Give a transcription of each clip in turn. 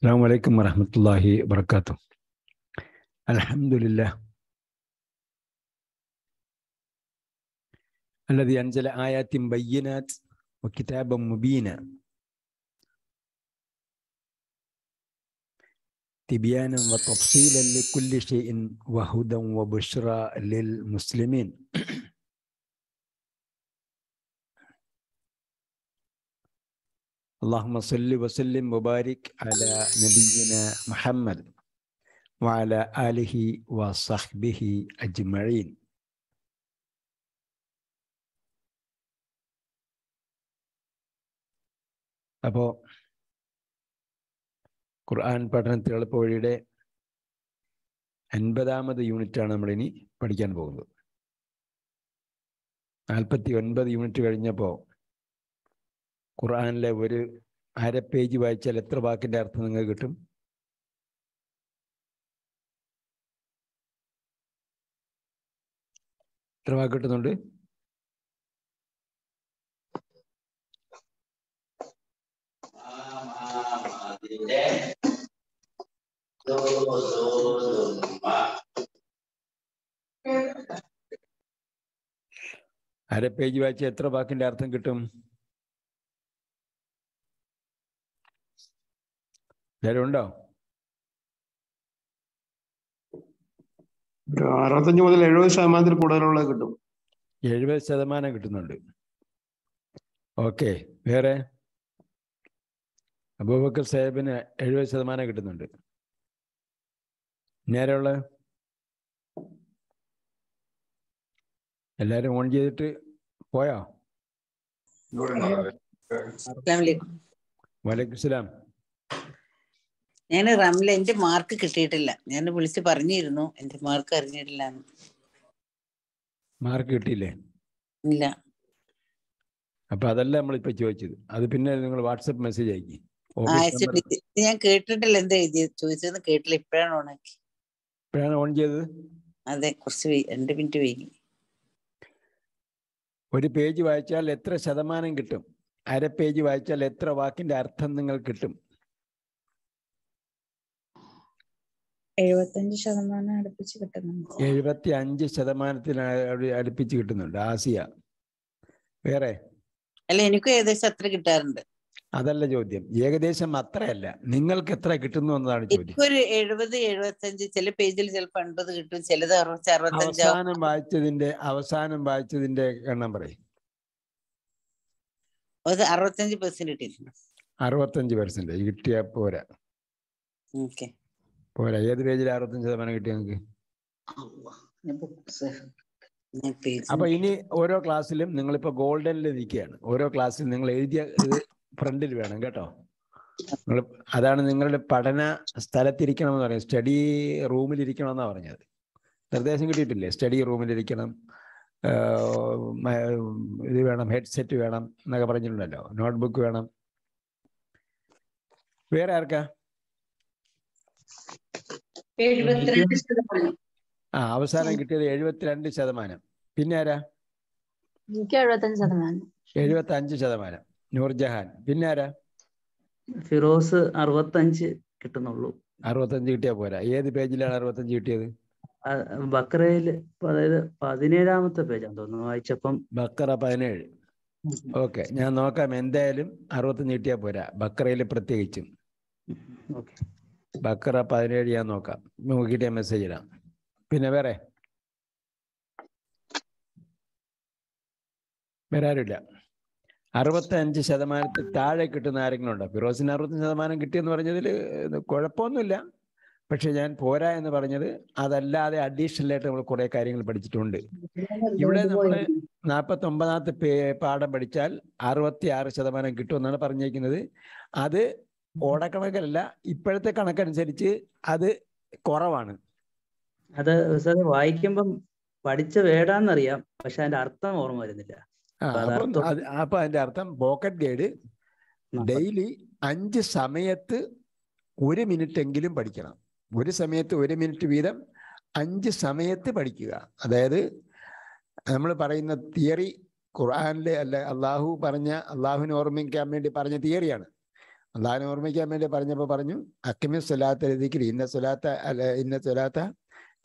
السلام عليكم ورحمة الله وبركاته الحمد لله الذي أنزل آيات بينات وكتابا مبينا تبيانا وتفصيلا لكل شيء وهدى وبشرى للمسلمين اللهم صل وسلم وبارك على نبينا محمد وعلى آله وصحبه أجمعين അപ്പോൾ ഖുർആൻ പഠനത്തിൽ എളുപ്പവഴിയുടെ അൻപതാമത് യൂണിറ്റാണ് നമ്മളിനി പഠിക്കാൻ പോകുന്നത് നാൽപ്പത്തി ഒൻപത് യൂണിറ്റ് കഴിഞ്ഞപ്പോൾ ഖുർആാനിലെ ഒരു അര പേജ് വായിച്ചാൽ എത്ര വാക്കിൻ്റെ അർത്ഥം നിങ്ങൾക്ക് കിട്ടും എത്ര വാക്ക് കിട്ടുന്നുണ്ട് അര പേജ് വായിച്ച എത്ര വാക്കിന്റെ അർത്ഥം കിട്ടും എല്ലാവരും ഉണ്ടോ ഒരു അറുപത്തഞ്ച് മുതൽ എഴുപത് ശതമാനത്തിൽ കൂടുതലുള്ളത് കിട്ടും എഴുപത് ശതമാനം കിട്ടുന്നുണ്ട് ഓക്കെ വേറെ അബൂബക്കർ സാഹിബിന് എഴുപത് ശതമാനം കിട്ടുന്നുണ്ട് നേരെയുള്ള എല്ലാരും ഓൺ ചെയ്തിട്ട് പോയാ വലൈക്കും സ്ലാം ഞാൻ റംല എന്റെ മാർക്ക് കിട്ടിയിട്ടില്ല ഞാൻ വിളിച്ച് പറഞ്ഞിരുന്നു എന്റെ മാർക്ക് അറിഞ്ഞിട്ടില്ല മാർക്ക് കിട്ടിയില്ലേ ഇല്ല അപ്പൊ അതല്ല നമ്മളിപ്പോ ചോദിച്ചത് അത് പിന്നെ നിങ്ങൾ വാട്സപ്പ് മെസ്സേജ് അയക്കി ഞാൻ കേട്ടിട്ടില്ല എന്താ എഴുതിയത് ചോദിച്ചത് കേട്ടില്ല ഇപ്പഴാണ് ഓൺ ആക്കി ഇപ്പഴാണ് ഓൺ ചെയ്തത് അതെ കുറച്ച് രണ്ട് മിനിറ്റ് വൈകി ഒരു പേജ് വായിച്ചാൽ എത്ര ശതമാനം കിട്ടും അര പേജ് വായിച്ചാൽ എത്ര വാക്കിന്റെ അർത്ഥം നിങ്ങൾ കിട്ടും എഴുപത്തഞ്ച് ശതമാനം അടുപ്പിച്ച് കിട്ടുന്നുണ്ട് എഴുപത്തി അഞ്ച് ശതമാനത്തിന് അടുപ്പിച്ച് കിട്ടുന്നുണ്ട് ആസിയ വേറെ അല്ല എനിക്കും ഏകദേശം അത്ര കിട്ടാറുണ്ട് അതല്ല ചോദ്യം ഏകദേശം അത്രയല്ല നിങ്ങൾക്ക് എത്ര കിട്ടുന്നു എന്നതാണ് ഒരു ചില പേജിൽ കിട്ടും അവസാനം വായിച്ചതിന്റെ അവസാനം വായിച്ചതിന്റെ എണ്ണം പറയും അറുപത്തഞ്ച് പെർസെന്റ് കിട്ടിയിട്ടുണ്ട് അറുപത്തഞ്ച് പെർസെന്റ് കിട്ടിയ പോരാ ഓക്കെ പോരാ ഏത് പേജിൽ അറുപത്തഞ്ച് ശതമാനം കിട്ടി നിങ്ങൾക്ക് അപ്പൊ ഇനി ഓരോ ക്ലാസ്സിലും നിങ്ങളിപ്പോ ഗോൾഡനിൽ നിൽക്കുകയാണ് ഓരോ ക്ലാസ്സിൽ നിങ്ങൾ എഴുതിയ ഫ്രണ്ടിൽ വേണം കേട്ടോ നിങ്ങൾ അതാണ് നിങ്ങളുടെ പഠന സ്ഥലത്തിരിക്കണം എന്ന് പറയുന്നത് സ്റ്റഡി റൂമിലിരിക്കണം എന്നാണ് പറഞ്ഞത് നിർദ്ദേശം കിട്ടിയിട്ടില്ലേ സ്റ്റഡി റൂമിലിരിക്കണം ഇത് വേണം ഹെഡ്സെറ്റ് വേണം എന്നൊക്കെ പറഞ്ഞിട്ടുണ്ടല്ലോ നോട്ട്ബുക്ക് വേണം വേറെ ആർക്കാ ആ അവസാനം കിട്ടിയത് എഴുപത്തിരണ്ട് ശതമാനം പിന്നെ ആരാ എനിക്ക് എഴുപത്തി അഞ്ച് ശതമാനം നൂർജഹാൻ പിന്നെ ആരാ ഫിറോസ് അറുപത്തഞ്ച് കിട്ടുന്നുള്ളൂ അറുപത്തഞ്ച് കിട്ടിയാ പോരാ ഏത് പേജിലാണ് അറുപത്തഞ്ച് കിട്ടിയത് ബക്കറയില് അതായത് പതിനേഴാമത്തെ പേജാണ് തോന്നുന്നു വായിച്ചപ്പം ബക്കറ പതിനേഴ് ഓക്കെ ഞാൻ നോക്കാം എന്തായാലും അറുപത്തഞ്ച് കിട്ടിയാ പോരാ ബക്കറയിൽ പ്രത്യേകിച്ചും ബക്കറ പതിനേഴ് ഞാൻ നോക്കാം നോക്കിയിട്ട് ഞാൻ മെസ്സേജ് ഇടാം പിന്നെ വേറെ വേറെ ആരുമില്ല അറുപത്തഞ്ച് ശതമാനത്തിൽ താഴെ കിട്ടുന്ന ആരെങ്കിലും ഉണ്ടോ ഫിറോസിന് അറുപത്തഞ്ച് ശതമാനം കിട്ടിയെന്ന് പറഞ്ഞതിൽ കുഴപ്പമൊന്നുമില്ല പക്ഷെ ഞാൻ പോരാ എന്ന് പറഞ്ഞത് അതല്ലാതെ അഡീഷണൽ ആയിട്ട് നമ്മൾ കുറെ കാര്യങ്ങൾ പഠിച്ചിട്ടുണ്ട് ഇവിടെ നമ്മൾ നാൽപ്പത്തി ഒമ്പതാമത്തെ പാഠം പഠിച്ചാൽ അറുപത്തി ആറ് ശതമാനം കിട്ടുമെന്നാണ് പറഞ്ഞിരിക്കുന്നത് അത് ഓടക്കണക്കല്ല ഇപ്പോഴത്തെ കണക്കനുസരിച്ച് അത് കുറവാണ് അത് വായിക്കുമ്പം പഠിച്ച വേടാന്നറിയാം പക്ഷെ അതിന്റെ അർത്ഥം ഓർമ്മ വരുന്നില്ല അപ്പൊ അതിന്റെ അർത്ഥം പോക്കറ്റ് ഗൈഡ് ഡെയിലി അഞ്ച് സമയത്ത് ഒരു മിനിറ്റ് എങ്കിലും പഠിക്കണം ഒരു സമയത്ത് ഒരു മിനിറ്റ് വീതം അഞ്ച് സമയത്ത് പഠിക്കുക അതായത് നമ്മൾ പറയുന്ന തിയറി ഖുർആാനിലെ അല്ലെ അള്ളാഹു പറഞ്ഞ അള്ളാഹുവിനെ ഓർമ്മിക്കാൻ വേണ്ടി പറഞ്ഞ തിയറിയാണ് അള്ളാഹിനെ ഓർമ്മിക്കാൻ വേണ്ടി പറഞ്ഞപ്പോൾ പറഞ്ഞു അക്കിമി സ്വലാത്ത ദിക്രി ഇന്ന സ്വലാത്ത അല ഇന്ന സ്വലാത്ത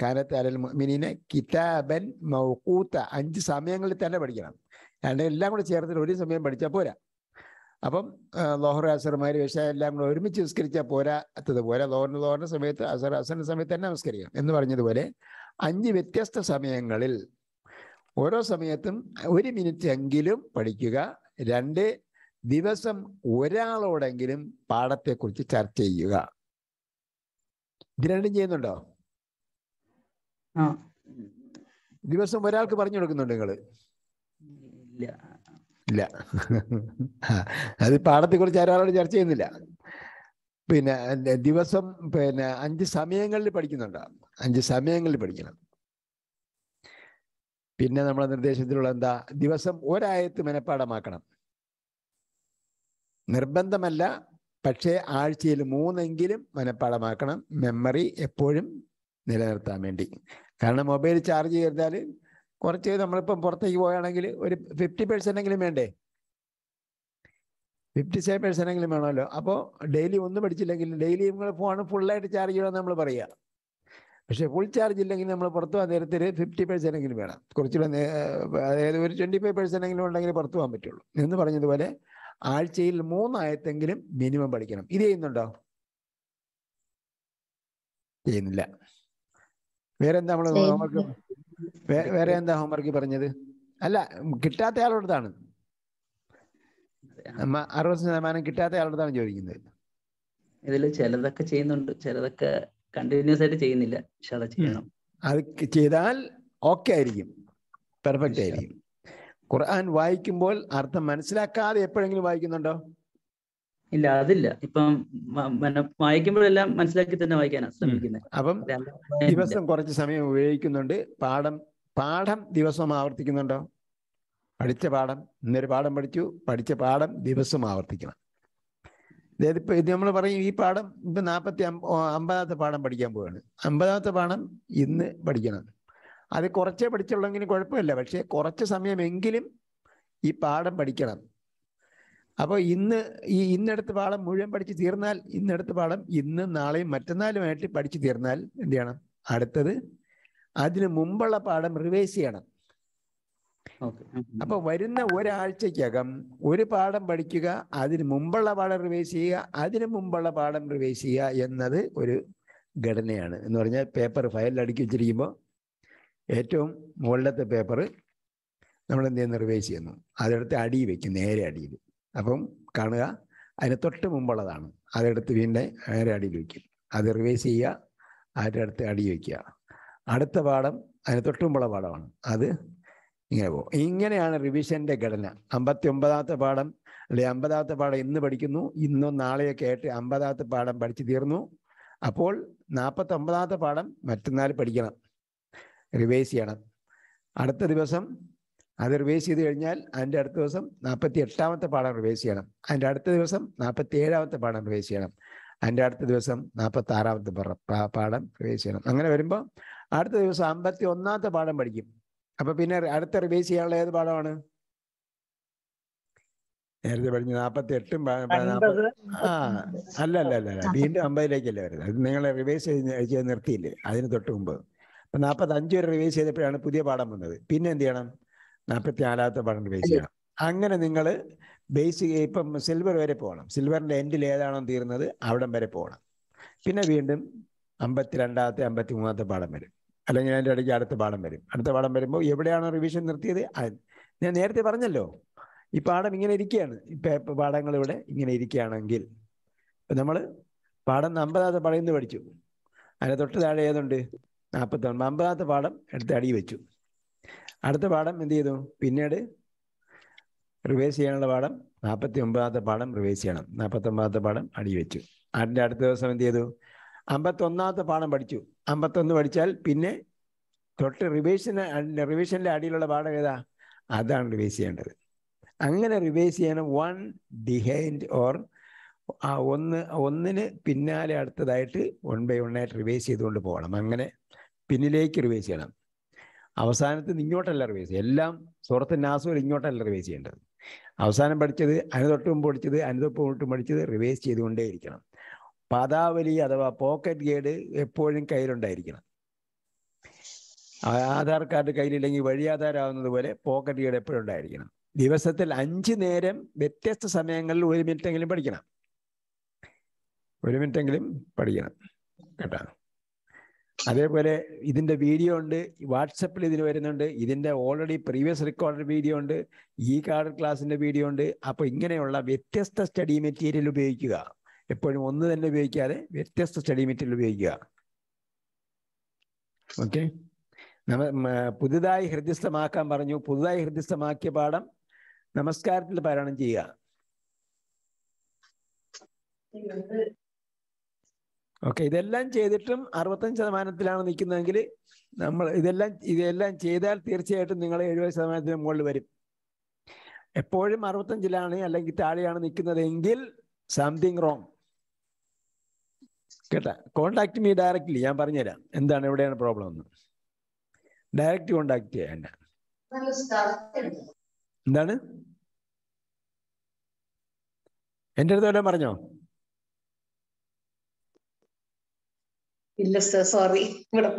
കാനത്ത് അലൽ മിനിനെ കിതാബൻ മൗക്കൂത്ത അഞ്ച് സമയങ്ങളിൽ തന്നെ പഠിക്കണം രണ്ട് എല്ലാം കൂടെ ചേർത്തിട്ട് ഒരു സമയം പഠിച്ചാൽ പോരാ അപ്പം ലോഹർ അസർമാർ വിഷ എല്ലാം കൂടെ ഒരുമിച്ച് നിസ്കരിച്ചാൽ പോരാത്തത് പോരാ ലോഹറിന് ലോഹറിൻ്റെ സമയത്ത് അസർ അസറിൻ്റെ സമയത്ത് തന്നെ നമസ്കരിക്കാം എന്ന് പറഞ്ഞതുപോലെ അഞ്ച് വ്യത്യസ്ത സമയങ്ങളിൽ ഓരോ സമയത്തും ഒരു മിനിറ്റ് എങ്കിലും പഠിക്കുക രണ്ട് ദിവസം ഒരാളോടെങ്കിലും പാഠത്തെക്കുറിച്ച് ചർച്ച ചെയ്യുക ഇത് രണ്ടും ചെയ്യുന്നുണ്ടോ ദിവസം ഒരാൾക്ക് പറഞ്ഞു കൊടുക്കുന്നുണ്ട് നിങ്ങള് ഇല്ല അത് പാഠത്തെ കുറിച്ച് ഒരാളോട് ചർച്ച ചെയ്യുന്നില്ല പിന്നെ ദിവസം പിന്നെ അഞ്ച് സമയങ്ങളിൽ പഠിക്കുന്നുണ്ട് അഞ്ച് സമയങ്ങളിൽ പഠിക്കണം പിന്നെ നമ്മുടെ നിർദ്ദേശത്തിലുള്ള എന്താ ദിവസം ഒരായത്ത് മനഃപ്പാടമാക്കണം നിർബന്ധമല്ല പക്ഷേ ആഴ്ചയിൽ മൂന്നെങ്കിലും മനഃപ്പാടമാക്കണം മെമ്മറി എപ്പോഴും നിലനിർത്താൻ വേണ്ടി കാരണം മൊബൈൽ ചാർജ് ചെയ്താൽ കുറച്ച് നമ്മളിപ്പം പുറത്തേക്ക് പോവുകയാണെങ്കിൽ ഒരു ഫിഫ്റ്റി പേഴ്സൻ്റ് എങ്കിലും വേണ്ടേ ഫിഫ്റ്റി സെവൻ പേഴ്സൻ്റ് എങ്കിലും വേണമല്ലോ അപ്പോൾ ഡെയിലി ഒന്നും പഠിച്ചില്ലെങ്കിൽ ഡെയിലി നിങ്ങൾ ഫോൺ ഫുള്ളായിട്ട് ചാർജ് ചെയ്യണമെന്ന് നമ്മൾ പറയുക പക്ഷേ ഫുൾ ചാർജ് ഇല്ലെങ്കിൽ നമ്മൾ പുറത്തു പോകാൻ നേരത്തിൽ ഫിഫ്റ്റി പേഴ്സൻ്റ് എങ്കിലും വേണം കുറച്ചുകൂടെ അതായത് ഒരു ട്വൻറ്റി ഫൈവ് പേഴ്സൻ്റ് എങ്കിലും ഉണ്ടെങ്കിൽ പുറത്തു പോകാൻ പറ്റുള്ളൂ എന്ന് പറഞ്ഞതുപോലെ ആഴ്ചയിൽ മൂന്നായത്തെങ്കിലും മിനിമം പഠിക്കണം ഇത് ചെയ്യുന്നുണ്ടോ ചെയ്യുന്നില്ല വേറെന്താ നമ്മൾ ഹോംവർക്ക് വേറെ എന്താ ഹോംവർക്ക് പറഞ്ഞത് അല്ല കിട്ടാത്ത ആളോടത്താണ് അറുപത് ശതമാനം കിട്ടാത്ത ആളോടത്താണ് ചോദിക്കുന്നത് ഇതിൽ ചിലതൊക്കെ ചെയ്യുന്നുണ്ട് ചിലതൊക്കെ കണ്ടിന്യൂസ് ആയിട്ട് ചെയ്യുന്നില്ല പക്ഷെ അത് ചെയ്യണം അത് ചെയ്താൽ ഓക്കെ ആയിരിക്കും പെർഫെക്റ്റ് ആയിരിക്കും ഖുർആൻ വായിക്കുമ്പോൾ അർത്ഥം മനസ്സിലാക്കാതെ എപ്പോഴെങ്കിലും വായിക്കുന്നുണ്ടോ ഇല്ല അതില്ല ഇപ്പം വായിക്കുമ്പോഴെല്ലാം മനസ്സിലാക്കി തന്നെ വായിക്കാനാണ് ശ്രമിക്കുന്നത് അപ്പം ദിവസം കുറച്ച് സമയം ഉപയോഗിക്കുന്നുണ്ട് പാഠം പാഠം ദിവസം ആവർത്തിക്കുന്നുണ്ടോ പഠിച്ച പാഠം ഇന്നൊരു പാഠം പഠിച്ചു പഠിച്ച പാഠം ദിവസം ആവർത്തിക്കണം അതായത് ഇപ്പൊ ഇത് നമ്മൾ പറയും ഈ പാഠം ഇപ്പൊ അമ്പ അമ്പതാമത്തെ പാഠം പഠിക്കാൻ പോവാണ് അമ്പതാമത്തെ പാഠം ഇന്ന് പഠിക്കണം അത് കുറച്ചേ പഠിച്ചുള്ളെങ്കിൽ കുഴപ്പമില്ല പക്ഷേ കുറച്ച് സമയമെങ്കിലും ഈ പാഠം പഠിക്കണം അപ്പോൾ ഇന്ന് ഈ ഇന്നെടുത്ത് പാഠം മുഴുവൻ പഠിച്ചു തീർന്നാൽ ഇന്നെടുത്ത് പാഠം ഇന്നും നാളെയും മറ്റന്നാളുമായിട്ട് പഠിച്ചു തീർന്നാൽ എന്ത് ചെയ്യണം അടുത്തത് അതിനു മുമ്പുള്ള പാഠം റിവൈസ് ചെയ്യണം അപ്പൊ വരുന്ന ഒരാഴ്ചക്കകം ഒരു പാഠം പഠിക്കുക അതിന് മുമ്പുള്ള പാഠം റിവൈസ് ചെയ്യുക അതിന് മുമ്പുള്ള പാഠം റിവൈസ് ചെയ്യുക എന്നത് ഒരു ഘടനയാണ് എന്ന് പറഞ്ഞാൽ പേപ്പർ ഫയലിൽ അടുക്കി വെച്ചിരിക്കുമ്പോൾ ഏറ്റവും മുകളിലത്തെ പേപ്പർ നമ്മൾ എന്ത് ചെയ്യുന്ന റിവേഴ്സ് ചെയ്യുന്നു അതെടുത്ത് അടി വയ്ക്കും നേരെ അടിയിൽ അപ്പം കാണുക അതിന് തൊട്ട് മുമ്പുള്ളതാണ് അതെടുത്ത് വീണ്ട നേരെ അടിയിൽ വയ്ക്കും അത് റിവേഴ്സ് ചെയ്യുക അതിൻ്റെ അടുത്ത് അടി വയ്ക്കുക അടുത്ത പാഠം അതിന് തൊട്ട് മുമ്പുള്ള പാഠമാണ് അത് ഇങ്ങനെ പോകും ഇങ്ങനെയാണ് റിവിഷൻ്റെ ഘടന അമ്പത്തി ഒമ്പതാമത്തെ പാഠം അല്ലെങ്കിൽ അമ്പതാമത്തെ പാഠം ഇന്ന് പഠിക്കുന്നു ഇന്നും നാളെയൊക്കെ ആയിട്ട് അമ്പതാമത്തെ പാഠം പഠിച്ചു തീർന്നു അപ്പോൾ നാൽപ്പത്തി ഒമ്പതാമത്തെ പാഠം മറ്റന്നാൾ പഠിക്കണം റിവേഴ്സ് ചെയ്യണം അടുത്ത ദിവസം അത് റിവേഴ്സ് ചെയ്ത് കഴിഞ്ഞാൽ അതിൻ്റെ അടുത്ത ദിവസം നാൽപ്പത്തി എട്ടാമത്തെ പാഠം റിവേഴ്സ് ചെയ്യണം അതിൻ്റെ അടുത്ത ദിവസം നാൽപ്പത്തി ഏഴാമത്തെ പാഠം റിവേഴ്സ് ചെയ്യണം അതിൻ്റെ അടുത്ത ദിവസം നാൽപ്പത്തി ആറാമത്തെ പാഠം റിവേഴ്സ് ചെയ്യണം അങ്ങനെ വരുമ്പോൾ അടുത്ത ദിവസം അമ്പത്തി ഒന്നാമത്തെ പാഠം പഠിക്കും അപ്പോൾ പിന്നെ അടുത്ത റിവേഴ്സ് ചെയ്യാനുള്ള ഏത് പാഠമാണ് നേരത്തെ പഠിഞ്ഞ നാൽപ്പത്തി എട്ടും ആ അല്ല അല്ല അല്ല വീണ്ടും അമ്പതിലേക്കല്ലേ വരുന്നത് അത് നിങ്ങളെ റിവേഴ്സ് ചെയ്ത് നിർത്തിയില്ലേ അതിന് തൊട്ട് മുമ്പ് നാൽപ്പത്തഞ്ച് വരെ റിവൈസ് ചെയ്തപ്പോഴാണ് പുതിയ പാഠം വന്നത് പിന്നെ എന്ത് ചെയ്യണം നാൽപ്പത്തി നാലാമത്തെ പാഠം റിവൈസ് ചെയ്യണം അങ്ങനെ നിങ്ങൾ ബേസിക് ഇപ്പം സിൽവർ വരെ പോകണം സിൽവറിന്റെ എൻഡിൽ ഏതാണോ തീർന്നത് അവിടം വരെ പോകണം പിന്നെ വീണ്ടും അമ്പത്തി രണ്ടാമത്തെ അമ്പത്തി മൂന്നാമത്തെ പാഠം വരും അല്ലെങ്കിൽ അതിൻ്റെ ഇടയ്ക്ക് അടുത്ത പാഠം വരും അടുത്ത പാഠം വരുമ്പോൾ എവിടെയാണോ റിവിഷൻ നിർത്തിയത് ഞാൻ നേരത്തെ പറഞ്ഞല്ലോ ഈ പാഠം ഇങ്ങനെ ഇരിക്കുകയാണ് ഇപ്പം പാഠങ്ങൾ ഇവിടെ ഇങ്ങനെ ഇരിക്കുകയാണെങ്കിൽ നമ്മൾ പാഠം അമ്പതാമത്തെ പാഠം ഇന്ന് പഠിച്ചു അതിന് തൊട്ട് താഴെ ഏതുണ്ട് നാൽപ്പത്തൊൻപത് അമ്പതാമത്തെ പാഠം എടുത്ത് അടി വെച്ചു അടുത്ത പാഠം എന്ത് ചെയ്തു പിന്നീട് റിവേഴ്സ് ചെയ്യാനുള്ള പാഠം നാൽപ്പത്തി ഒമ്പതാമത്തെ പാഠം റിവേഴ്സ് ചെയ്യണം നാൽപ്പത്തൊമ്പതാമത്തെ പാഠം അടി വെച്ചു അതിൻ്റെ അടുത്ത ദിവസം എന്ത് ചെയ്തു അമ്പത്തൊന്നാമത്തെ പാഠം പഠിച്ചു അമ്പത്തൊന്ന് പഠിച്ചാൽ പിന്നെ തൊട്ട് റിവേഴ്സിന് റിവിഷൻ്റെ അടിയിലുള്ള പാഠം ഏതാ അതാണ് റിവേഴ്സ് ചെയ്യേണ്ടത് അങ്ങനെ റിവേഴ്സ് ചെയ്യണം വൺ ബിഹൈൻഡ് ഓർ ആ ഒന്ന് ഒന്നിന് പിന്നാലെ അടുത്തതായിട്ട് വൺ ബൈ വൺ ആയിട്ട് റിവേഴ്സ് ചെയ്തുകൊണ്ട് പോകണം അങ്ങനെ പിന്നിലേക്ക് റിവേഴ്സ് ചെയ്യണം അവസാനത്ത് ഇങ്ങോട്ടല്ല റിവേഴ്സ് ചെയ്യുക എല്ലാം സുഹൃത്ത് നാസുവിൽ ഇങ്ങോട്ടല്ല റിവേഴ്സ് ചെയ്യേണ്ടത് അവസാനം പഠിച്ചത് അനുതൊട്ടും പഠിച്ചത് അനുതൊട്ടും പഠിച്ചത് റിവേഴ്സ് ചെയ്തുകൊണ്ടേയിരിക്കണം പദാവലി അഥവാ പോക്കറ്റ് ഗേഡ് എപ്പോഴും കയ്യിലുണ്ടായിരിക്കണം ആധാർ കാർഡ് കയ്യിലില്ലെങ്കിൽ വഴി ആധാരമാകുന്നത് പോലെ പോക്കറ്റ് ഗേഡ് എപ്പോഴും ഉണ്ടായിരിക്കണം ദിവസത്തിൽ അഞ്ച് നേരം വ്യത്യസ്ത സമയങ്ങളിൽ ഒരു മിനിറ്റെങ്കിലും പഠിക്കണം ഒരു മിനിറ്റെങ്കിലും പഠിക്കണം കേട്ടോ അതേപോലെ ഇതിന്റെ വീഡിയോ ഉണ്ട് വാട്സപ്പിൽ ഇതിന് വരുന്നുണ്ട് ഇതിന്റെ ഓൾറെഡി പ്രീവിയസ് റെക്കോർഡ് വീഡിയോ ഉണ്ട് ഈ കാർഡ് ക്ലാസ്സിന്റെ വീഡിയോ ഉണ്ട് അപ്പോൾ ഇങ്ങനെയുള്ള വ്യത്യസ്ത സ്റ്റഡി മെറ്റീരിയൽ ഉപയോഗിക്കുക എപ്പോഴും ഒന്ന് തന്നെ ഉപയോഗിക്കാതെ വ്യത്യസ്ത സ്റ്റഡി മെറ്റീരിയൽ ഉപയോഗിക്കുക ഓക്കെ പുതുതായി ഹൃദ്യസ്ഥമാക്കാൻ പറഞ്ഞു പുതുതായി ഹൃദ്യസ്ഥമാക്കിയ പാഠം നമസ്കാരത്തിൽ പാരായണം ചെയ്യുക ഓക്കെ ഇതെല്ലാം ചെയ്തിട്ടും അറുപത്തഞ്ച് ശതമാനത്തിലാണ് നിൽക്കുന്നതെങ്കിൽ നമ്മൾ ഇതെല്ലാം ഇതെല്ലാം ചെയ്താൽ തീർച്ചയായിട്ടും നിങ്ങൾ എഴുപത് ശതമാനത്തിന് മുകളിൽ വരും എപ്പോഴും അറുപത്തഞ്ചിലാണ് അല്ലെങ്കിൽ താഴെയാണ് നിൽക്കുന്നതെങ്കിൽ സംതിങ് റോങ് കേട്ടാ കോണ്ടാക്ട് മീ ഡയറക്റ്റ്ലി ഞാൻ പറഞ്ഞുതരാം എന്താണ് എവിടെയാണ് പ്രോബ്ലം എന്ന് ഡയറക്റ്റ് കോണ്ടാക്ട് ചെയ്യാൻ എന്താണ് എൻ്റെ അടുത്ത് വല്ലതും പറഞ്ഞോ ഇല്ല സർ സോറി ഇവിടെ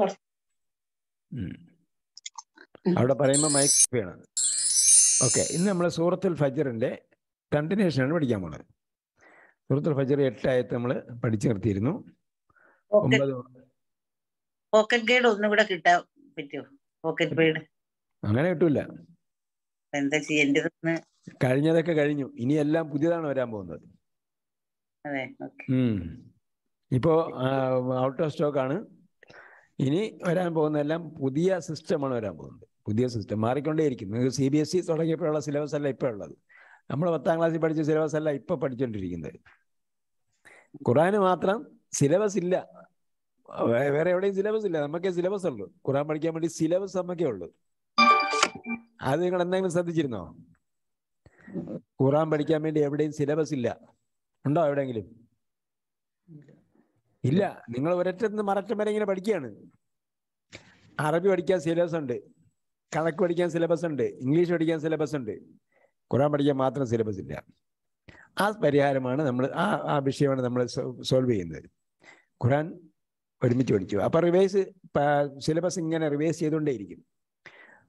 അവിടെ പറയുമ്പോൾ മൈക്ക് വേണം ഓക്കെ ഇന്ന് നമ്മൾ സൂറത്തുൽ ഫജറിന്റെ ആണ് പഠിക്കാൻ പോണത് സൂറത്തുൽ ഫജർ എട്ടായത്ത് നമ്മൾ പഠിച്ചു നിർത്തിയിരുന്നു ഒമ്പത് പോക്കറ്റ് ഗൈഡ് ഒന്നും കൂടെ കിട്ടാൻ പറ്റുമോ പോക്കറ്റ് ഗൈഡ് അങ്ങനെ കിട്ടൂല എന്താ ചെയ്യേണ്ടതെന്ന് കഴിഞ്ഞതൊക്കെ കഴിഞ്ഞു ഇനി എല്ലാം പുതിയതാണ് വരാൻ പോകുന്നത് അതെ ഇപ്പോ ഔട്ട് ഓഫ് സ്റ്റോക്ക് ആണ് ഇനി വരാൻ പോകുന്നതെല്ലാം പുതിയ സിസ്റ്റമാണ് വരാൻ പോകുന്നത് പുതിയ സിസ്റ്റം മാറിക്കൊണ്ടേയിരിക്കുന്നു സി ബി എസ് ഇ തുടങ്ങിയപ്പോഴുള്ള സിലബസ് അല്ല ഇപ്പോൾ ഉള്ളത് നമ്മൾ പത്താം ക്ലാസ്സിൽ പഠിച്ച സിലബസ് അല്ല ഇപ്പൊ പഠിച്ചുകൊണ്ടിരിക്കുന്നത് ഖുറാന് മാത്രം സിലബസ് ഇല്ല വേറെ എവിടെയും സിലബസ് ഇല്ല നമുക്കേ സിലബസ് ഉള്ളു ഖുറാൻ പഠിക്കാൻ വേണ്ടി സിലബസ് നമുക്കേ ഉള്ളൂ അത് നിങ്ങൾ എന്തെങ്കിലും ശ്രദ്ധിച്ചിരുന്നോ ഖുറാൻ പഠിക്കാൻ വേണ്ടി എവിടെയും സിലബസ് ഇല്ല ഉണ്ടോ എവിടെയെങ്കിലും ഇല്ല നിങ്ങൾ ഒരറ്റത്ത് മററ്റം വരെ ഇങ്ങനെ പഠിക്കുകയാണ് അറബി പഠിക്കാൻ സിലബസ് ഉണ്ട് കണക്ക് പഠിക്കാൻ സിലബസ് ഉണ്ട് ഇംഗ്ലീഷ് പഠിക്കാൻ സിലബസ് ഉണ്ട് ഖുറാൻ പഠിക്കാൻ മാത്രം സിലബസ് ഇല്ല ആ പരിഹാരമാണ് നമ്മൾ ആ ആ വിഷയമാണ് നമ്മൾ സോൾവ് ചെയ്യുന്നത് ഖുറാൻ ഒരുമിച്ച് പഠിച്ചു അപ്പോൾ റിവേഴ്സ് സിലബസ് ഇങ്ങനെ റിവേഴ്സ് ചെയ്തുകൊണ്ടേയിരിക്കും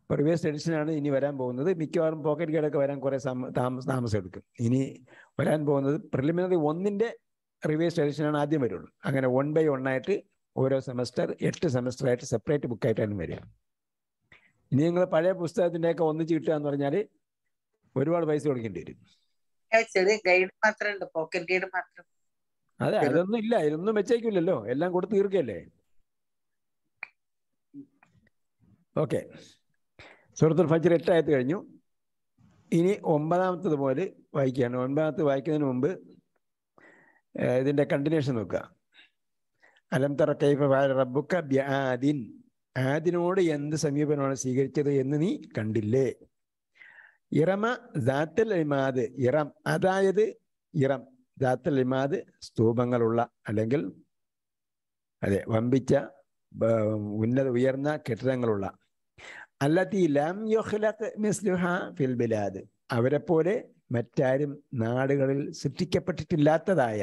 അപ്പോൾ റിവേഴ്സ് ആണ് ഇനി വരാൻ പോകുന്നത് മിക്കവാറും പോക്കറ്റ് ഗൈഡൊക്കെ വരാൻ കുറേ താമസം താമസം എടുക്കും ഇനി വരാൻ പോകുന്നത് പ്രിലിമിനറി ഒന്നിൻ്റെ റിവേഴ്സ് എഡിഷനാണ് ആദ്യം വരുള്ളൂ അങ്ങനെ വൺ ബൈ വൺ ആയിട്ട് ഓരോ സെമസ്റ്റർ എട്ട് സെമസ്റ്ററായിട്ട് സെപ്പറേറ്റ് ബുക്കായിട്ടാണ് വരിക ഇനി നിങ്ങൾ പഴയ പുസ്തകത്തിൻ്റെയൊക്കെ ഒന്നിച്ച് കിട്ടുക എന്ന് പറഞ്ഞാൽ ഒരുപാട് പൈസ കൊടുക്കേണ്ടി വരും അതെ അതൊന്നും ഇല്ല ഇതൊന്നും വെച്ചേക്കില്ലല്ലോ എല്ലാം കൊടുത്ത് തീർക്കല്ലേ ഓക്കെ സുഹൃത്തു ഫജർ എട്ടായത്ത് കഴിഞ്ഞു ഇനി ഒമ്പതാമത്തത് പോലെ വായിക്കുകയാണ് ഒമ്പതാമത്തെ വായിക്കുന്നതിന് മുമ്പ് ഇതിന്റെ കണ്ടിന്യൂഷൻ നോക്കുക അലം തറ കൈഫ റബ്ബുക്ക ബ്യാദിൻ ആദിനോട് എന്ത് സമീപനമാണ് സ്വീകരിച്ചത് എന്ന് നീ കണ്ടില്ലേ ഇറമ ദാത്തൽ ഇമാദ് ഇറം അതായത് ഇറം ദാത്തൽ ഇമാദ് സ്തൂപങ്ങളുള്ള അല്ലെങ്കിൽ അതെ വമ്പിച്ച ഉന്നത ഉയർന്ന കെട്ടിടങ്ങളുള്ള അല്ലാത്ത ലം യുഹ്ലഖ് ഫിൽ അവരെപ്പോലെ മറ്റാരും നാടുകളിൽ സൃഷ്ടിക്കപ്പെട്ടിട്ടില്ലാത്തതായ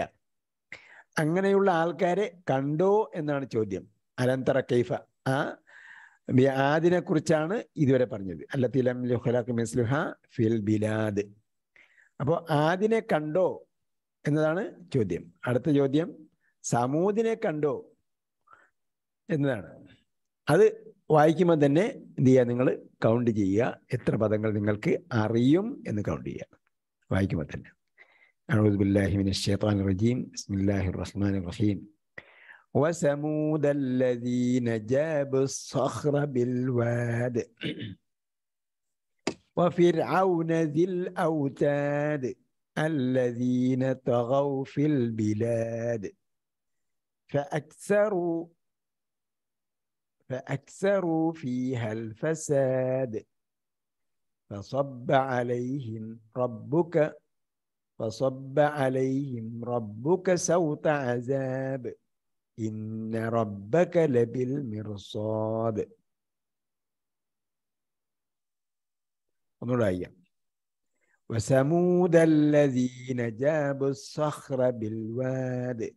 അങ്ങനെയുള്ള ആൾക്കാരെ കണ്ടോ എന്നാണ് ചോദ്യം അലന്തറ കൈഫ ആ വ്യാദിനെ കുറിച്ചാണ് ഇതുവരെ പറഞ്ഞത് അല്ല തിലം ഫിൽ ബിലാദ് അപ്പോൾ ആദിനെ കണ്ടോ എന്നതാണ് ചോദ്യം അടുത്ത ചോദ്യം സമൂദിനെ കണ്ടോ എന്നതാണ് അത് വായിക്കുമ്പോൾ തന്നെ എന്ത് ചെയ്യുക നിങ്ങൾ കൗണ്ട് ചെയ്യുക എത്ര പദങ്ങൾ നിങ്ങൾക്ക് അറിയും എന്ന് കൗണ്ട് ചെയ്യുക വായിക്കുമ്പോൾ തന്നെ أعوذ بالله من الشيطان الرجيم بسم الله الرحمن الرحيم وثمود الذين جابوا الصخر بالواد وفرعون ذي الأوتاد الذين طغوا في البلاد فأكثروا فأكثروا فيها الفساد فصب عليهم ربك فصب عليهم ربك سوط عذاب إن ربك لبالمرصاد نريا وثمود الذين جابوا الصخر بالواد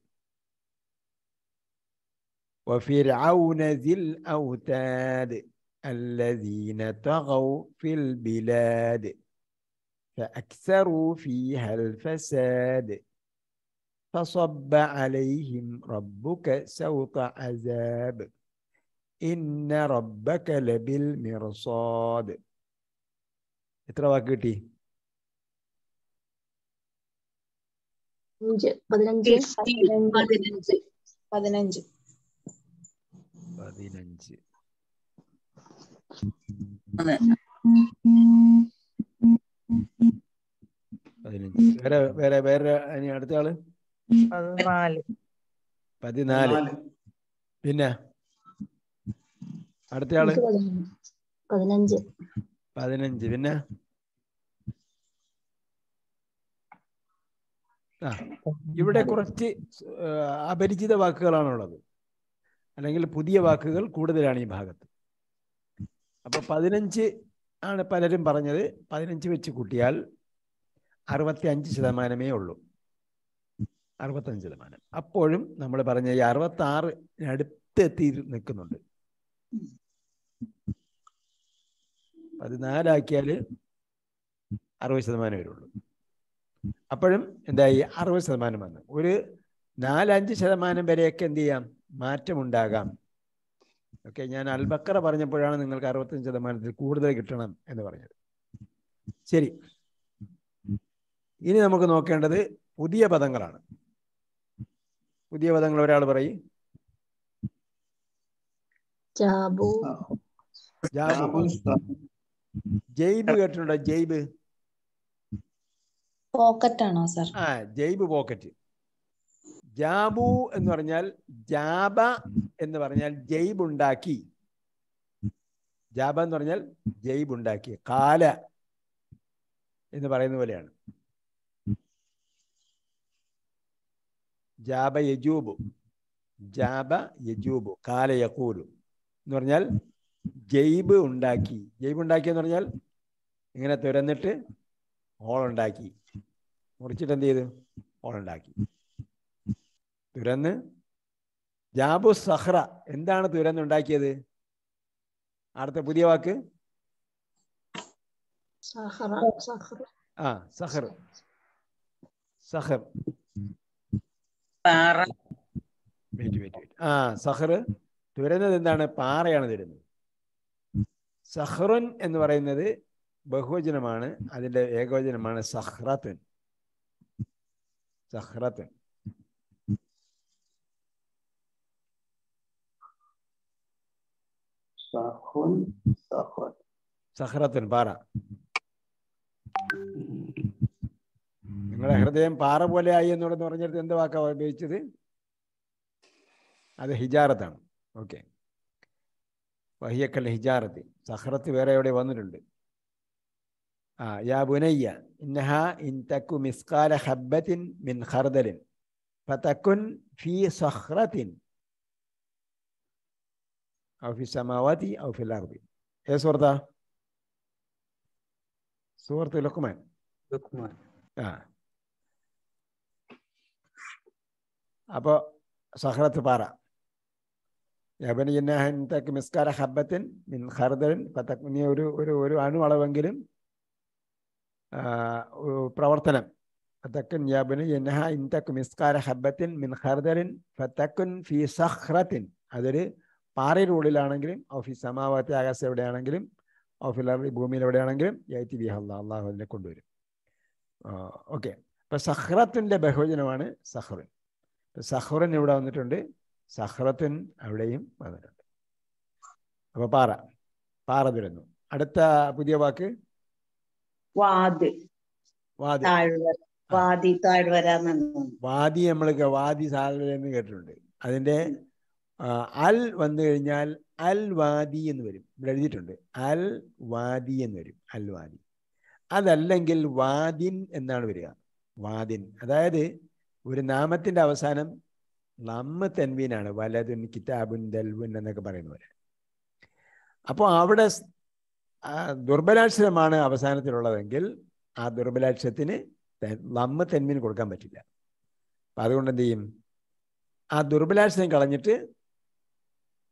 وفرعون ذي الأوتاد الذين طغوا في البلاد فأكثروا فيها الفساد فصب عليهم ربك سوط عذاب إن ربك لبالمرصاد എത്ര വാക്ക് കിട്ടി പതിനഞ്ച് പതിനഞ്ച് വേറെ വേറെ വേറെ ഇനി അടുത്ത ആള് പതിനാല് പിന്നെ അടുത്ത ആള് പതിനഞ്ച് പതിനഞ്ച് പിന്നെ ആ ഇവിടെ കുറച്ച് അപരിചിത വാക്കുകളാണുള്ളത് അല്ലെങ്കിൽ പുതിയ വാക്കുകൾ കൂടുതലാണ് ഈ ഭാഗത്ത് അപ്പൊ പതിനഞ്ച് ആണ് പലരും പറഞ്ഞത് പതിനഞ്ച് വെച്ച് കൂട്ടിയാൽ അറുപത്തി അഞ്ച് ശതമാനമേ ഉള്ളൂ അറുപത്തഞ്ച് ശതമാനം അപ്പോഴും നമ്മൾ പറഞ്ഞ ഈ അറുപത്തി ആറിനടുത്ത് എത്തി നിൽക്കുന്നുണ്ട് പതിനാലാക്കിയാൽ അറുപത് ശതമാനം വരുള്ളൂ അപ്പോഴും എന്തായി അറുപത് ശതമാനം വന്ന് ഒരു നാലഞ്ച് ശതമാനം വരെയൊക്കെ എന്ത് ചെയ്യാം മാറ്റമുണ്ടാകാം ഓക്കെ ഞാൻ അൽബക്കറ പറഞ്ഞപ്പോഴാണ് നിങ്ങൾക്ക് അറുപത്തഞ്ച് ശതമാനത്തിൽ കൂടുതൽ കിട്ടണം എന്ന് പറഞ്ഞത് ശരി ഇനി നമുക്ക് നോക്കേണ്ടത് പുതിയ പദങ്ങളാണ് പുതിയ പദങ്ങൾ ഒരാൾ പറയും ജൈബ് കേട്ടിട്ടുണ്ടോ ജൈബ് പോക്കറ്റ് ആണോ സാർ ആ ജൈബ് പോക്കറ്റ് ജാബു എന്ന് പറഞ്ഞാൽ ജാബ എന്ന് പറഞ്ഞാൽ ജൈബ് ഉണ്ടാക്കി ജാബ എന്ന് പറഞ്ഞാൽ ജൈബ് ഉണ്ടാക്കി കാല എന്ന് പറയുന്ന പോലെയാണ് ജാബ യജൂബു ജാബ യജൂബു കാല യക്കൂലു എന്ന് പറഞ്ഞാൽ ജൈബ് ഉണ്ടാക്കി ജൈബ് ഉണ്ടാക്കി എന്ന് പറഞ്ഞാൽ ഇങ്ങനെ തുരന്നിട്ട് ഓളുണ്ടാക്കി മുറിച്ചിട്ട് എന്ത് ചെയ്തു ഓളുണ്ടാക്കി തുരന്ന് ജാബു സഹ്റ എന്താണ് ഉണ്ടാക്കിയത് അടുത്ത പുതിയ വാക്ക് ആ സഹർ സഹർ വെയിറ്റ് വെയിറ്റ് ആ സഹർ തുരന്നത് എന്താണ് പാറയാണ് തരുന്നത് സഹ്റുൻ എന്ന് പറയുന്നത് ബഹുവചനമാണ് അതിന്റെ ഏകവചനമാണ് സഹ്റത്തുൻ സഹ്റത്തുൻ Sahun, sahun. സഹ്റത്തിൻ പാറ hmm. നിങ്ങളുടെ ഹൃദയം പാറ പോലെ ആയി എന്നുള്ളത് പറഞ്ഞെടുത്ത് എന്ത് വാക്കാ ഉപയോഗിച്ചത് അത് ഹിജാറത്താണ് ഓക്കെ വഹിയക്കൽ ഹിജാറത്ത് സഹ്റത്ത് വേറെ എവിടെ വന്നിട്ടുണ്ട് ആ യാ ബുനയ്യ ഇന്നഹ ഇൻ തക്കു മിസ്കാല ഹബ്ബത്തിൻ മിൻ ഖർദലിൻ ഫതക്കുൻ ഫീ സഹ്റത്തിൻ أو في السماوات أو في الأرض إيه صورته؟ صورة لقمان لقمان آه അപ്പോൾ സഹ്റത്ത് പാറ യബനിയന്നഹൻതക്ക് മിസ്കാര ഹബത്തിൻ മിൻ ഖർദൻ പത്തക്കുനി ورو ഒരു ഒരു അണുവളവെങ്കിലും പ്രവർത്തനം فتكن يا بني إنها إن تك مسكار حبة من خردل فتكن في صخرة هذا പാറയുടെ ഉള്ളിലാണെങ്കിലും ഔഫി സമാവാത്തി ആകാശം എവിടെയാണെങ്കിലും ഔഫിൽ ഭൂമിയിൽ എവിടെയാണെങ്കിലും യൈത്തി ബി അള്ളാഹ് അള്ളാഹു അതിനെ കൊണ്ടുവരും ഓക്കെ അപ്പം സഹ്റത്തിൻ്റെ ബഹുജനമാണ് സഹ്റുൻ സഹ്റൻ ഇവിടെ വന്നിട്ടുണ്ട് സഹ്റത്തിൻ അവിടെയും വന്നിട്ടുണ്ട് അപ്പോൾ പാറ പാറ തുരന്നു അടുത്ത പുതിയ വാക്ക് വാദി നമ്മൾ വാദി സാധനം കേട്ടിട്ടുണ്ട് അതിന്റെ അൽ വന്നു കഴിഞ്ഞാൽ അൽ വാദി എന്ന് വരും ഇവിടെ എഴുതിയിട്ടുണ്ട് അൽ വാദി എന്ന് വരും അൽ വാദി അതല്ലെങ്കിൽ വാദിൻ എന്നാണ് വരിക വാദിൻ അതായത് ഒരു നാമത്തിൻ്റെ അവസാനം നമ്മ തെൻവീനാണ് വലതുൻ കിതാബുൻ ദൽവുൻ എന്നൊക്കെ പറയുന്ന പോലെ അപ്പോൾ അവിടെ ദുർബലാക്ഷരമാണ് അവസാനത്തിലുള്ളതെങ്കിൽ ആ ദുർബലാക്ഷരത്തിന് നമ്മ തെന്മീൻ കൊടുക്കാൻ പറ്റില്ല അപ്പം അതുകൊണ്ട് എന്ത് ചെയ്യും ആ ദുർബലാക്ഷരം കളഞ്ഞിട്ട്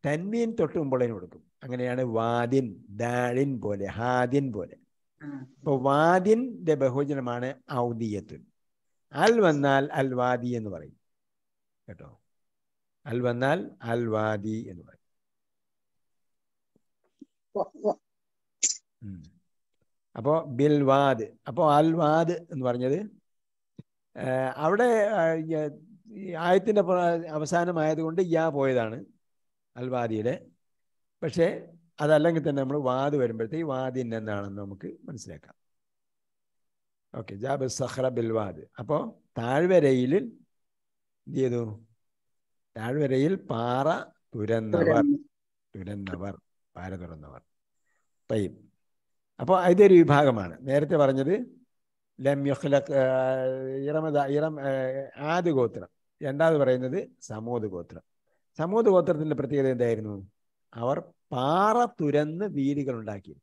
തൻവീൻ തൊട്ട് മുമ്പുള്ളതിന് കൊടുക്കും അങ്ങനെയാണ് വാദിൻ ദാഴിൻ പോലെ ഹാദിൻ പോലെ ഇപ്പൊ വാദിൻ്റെ ബഹുജനമാണ് ഔദിയത്തുൻ അൽ വന്നാൽ അൽവാദി എന്ന് പറയും കേട്ടോ അൽ വന്നാൽ അൽവാദി എന്ന് പറയും അപ്പോ ബിൽവാദ് അപ്പോ അൽവാദ് എന്ന് പറഞ്ഞത് അവിടെ ആയത്തിന്റെ അവസാനമായതുകൊണ്ട് യാ പോയതാണ് അൽവാദിയുടെ പക്ഷേ അതല്ലെങ്കിൽ തന്നെ നമ്മൾ വാദ് വരുമ്പോഴത്തേക്ക് വാദിൻ്റെ എന്താണെന്ന് നമുക്ക് മനസ്സിലാക്കാം ഓക്കെ ജാബ് സഹ്റ ബിൽവാദ് അപ്പോൾ താഴ്വരയിൽ എന്ത് ചെയ്തു താഴ്വരയിൽ പാറ തുരന്നവർ തുരന്നവർ പാറ തുറന്നവർ തയ്യം അപ്പോൾ ഇതൊരു വിഭാഗമാണ് നേരത്തെ പറഞ്ഞത് ലം യുഹ്ലഖ് ഇറമദ ഇറം ആദ്യ ഗോത്രം രണ്ടാമത് പറയുന്നത് സമൂത് ഗോത്രം സമൂത് ഗോത്രത്തിന്റെ പ്രത്യേകത എന്തായിരുന്നു അവർ പാറ തുരന്ന് വീലുകൾ ഉണ്ടാക്കി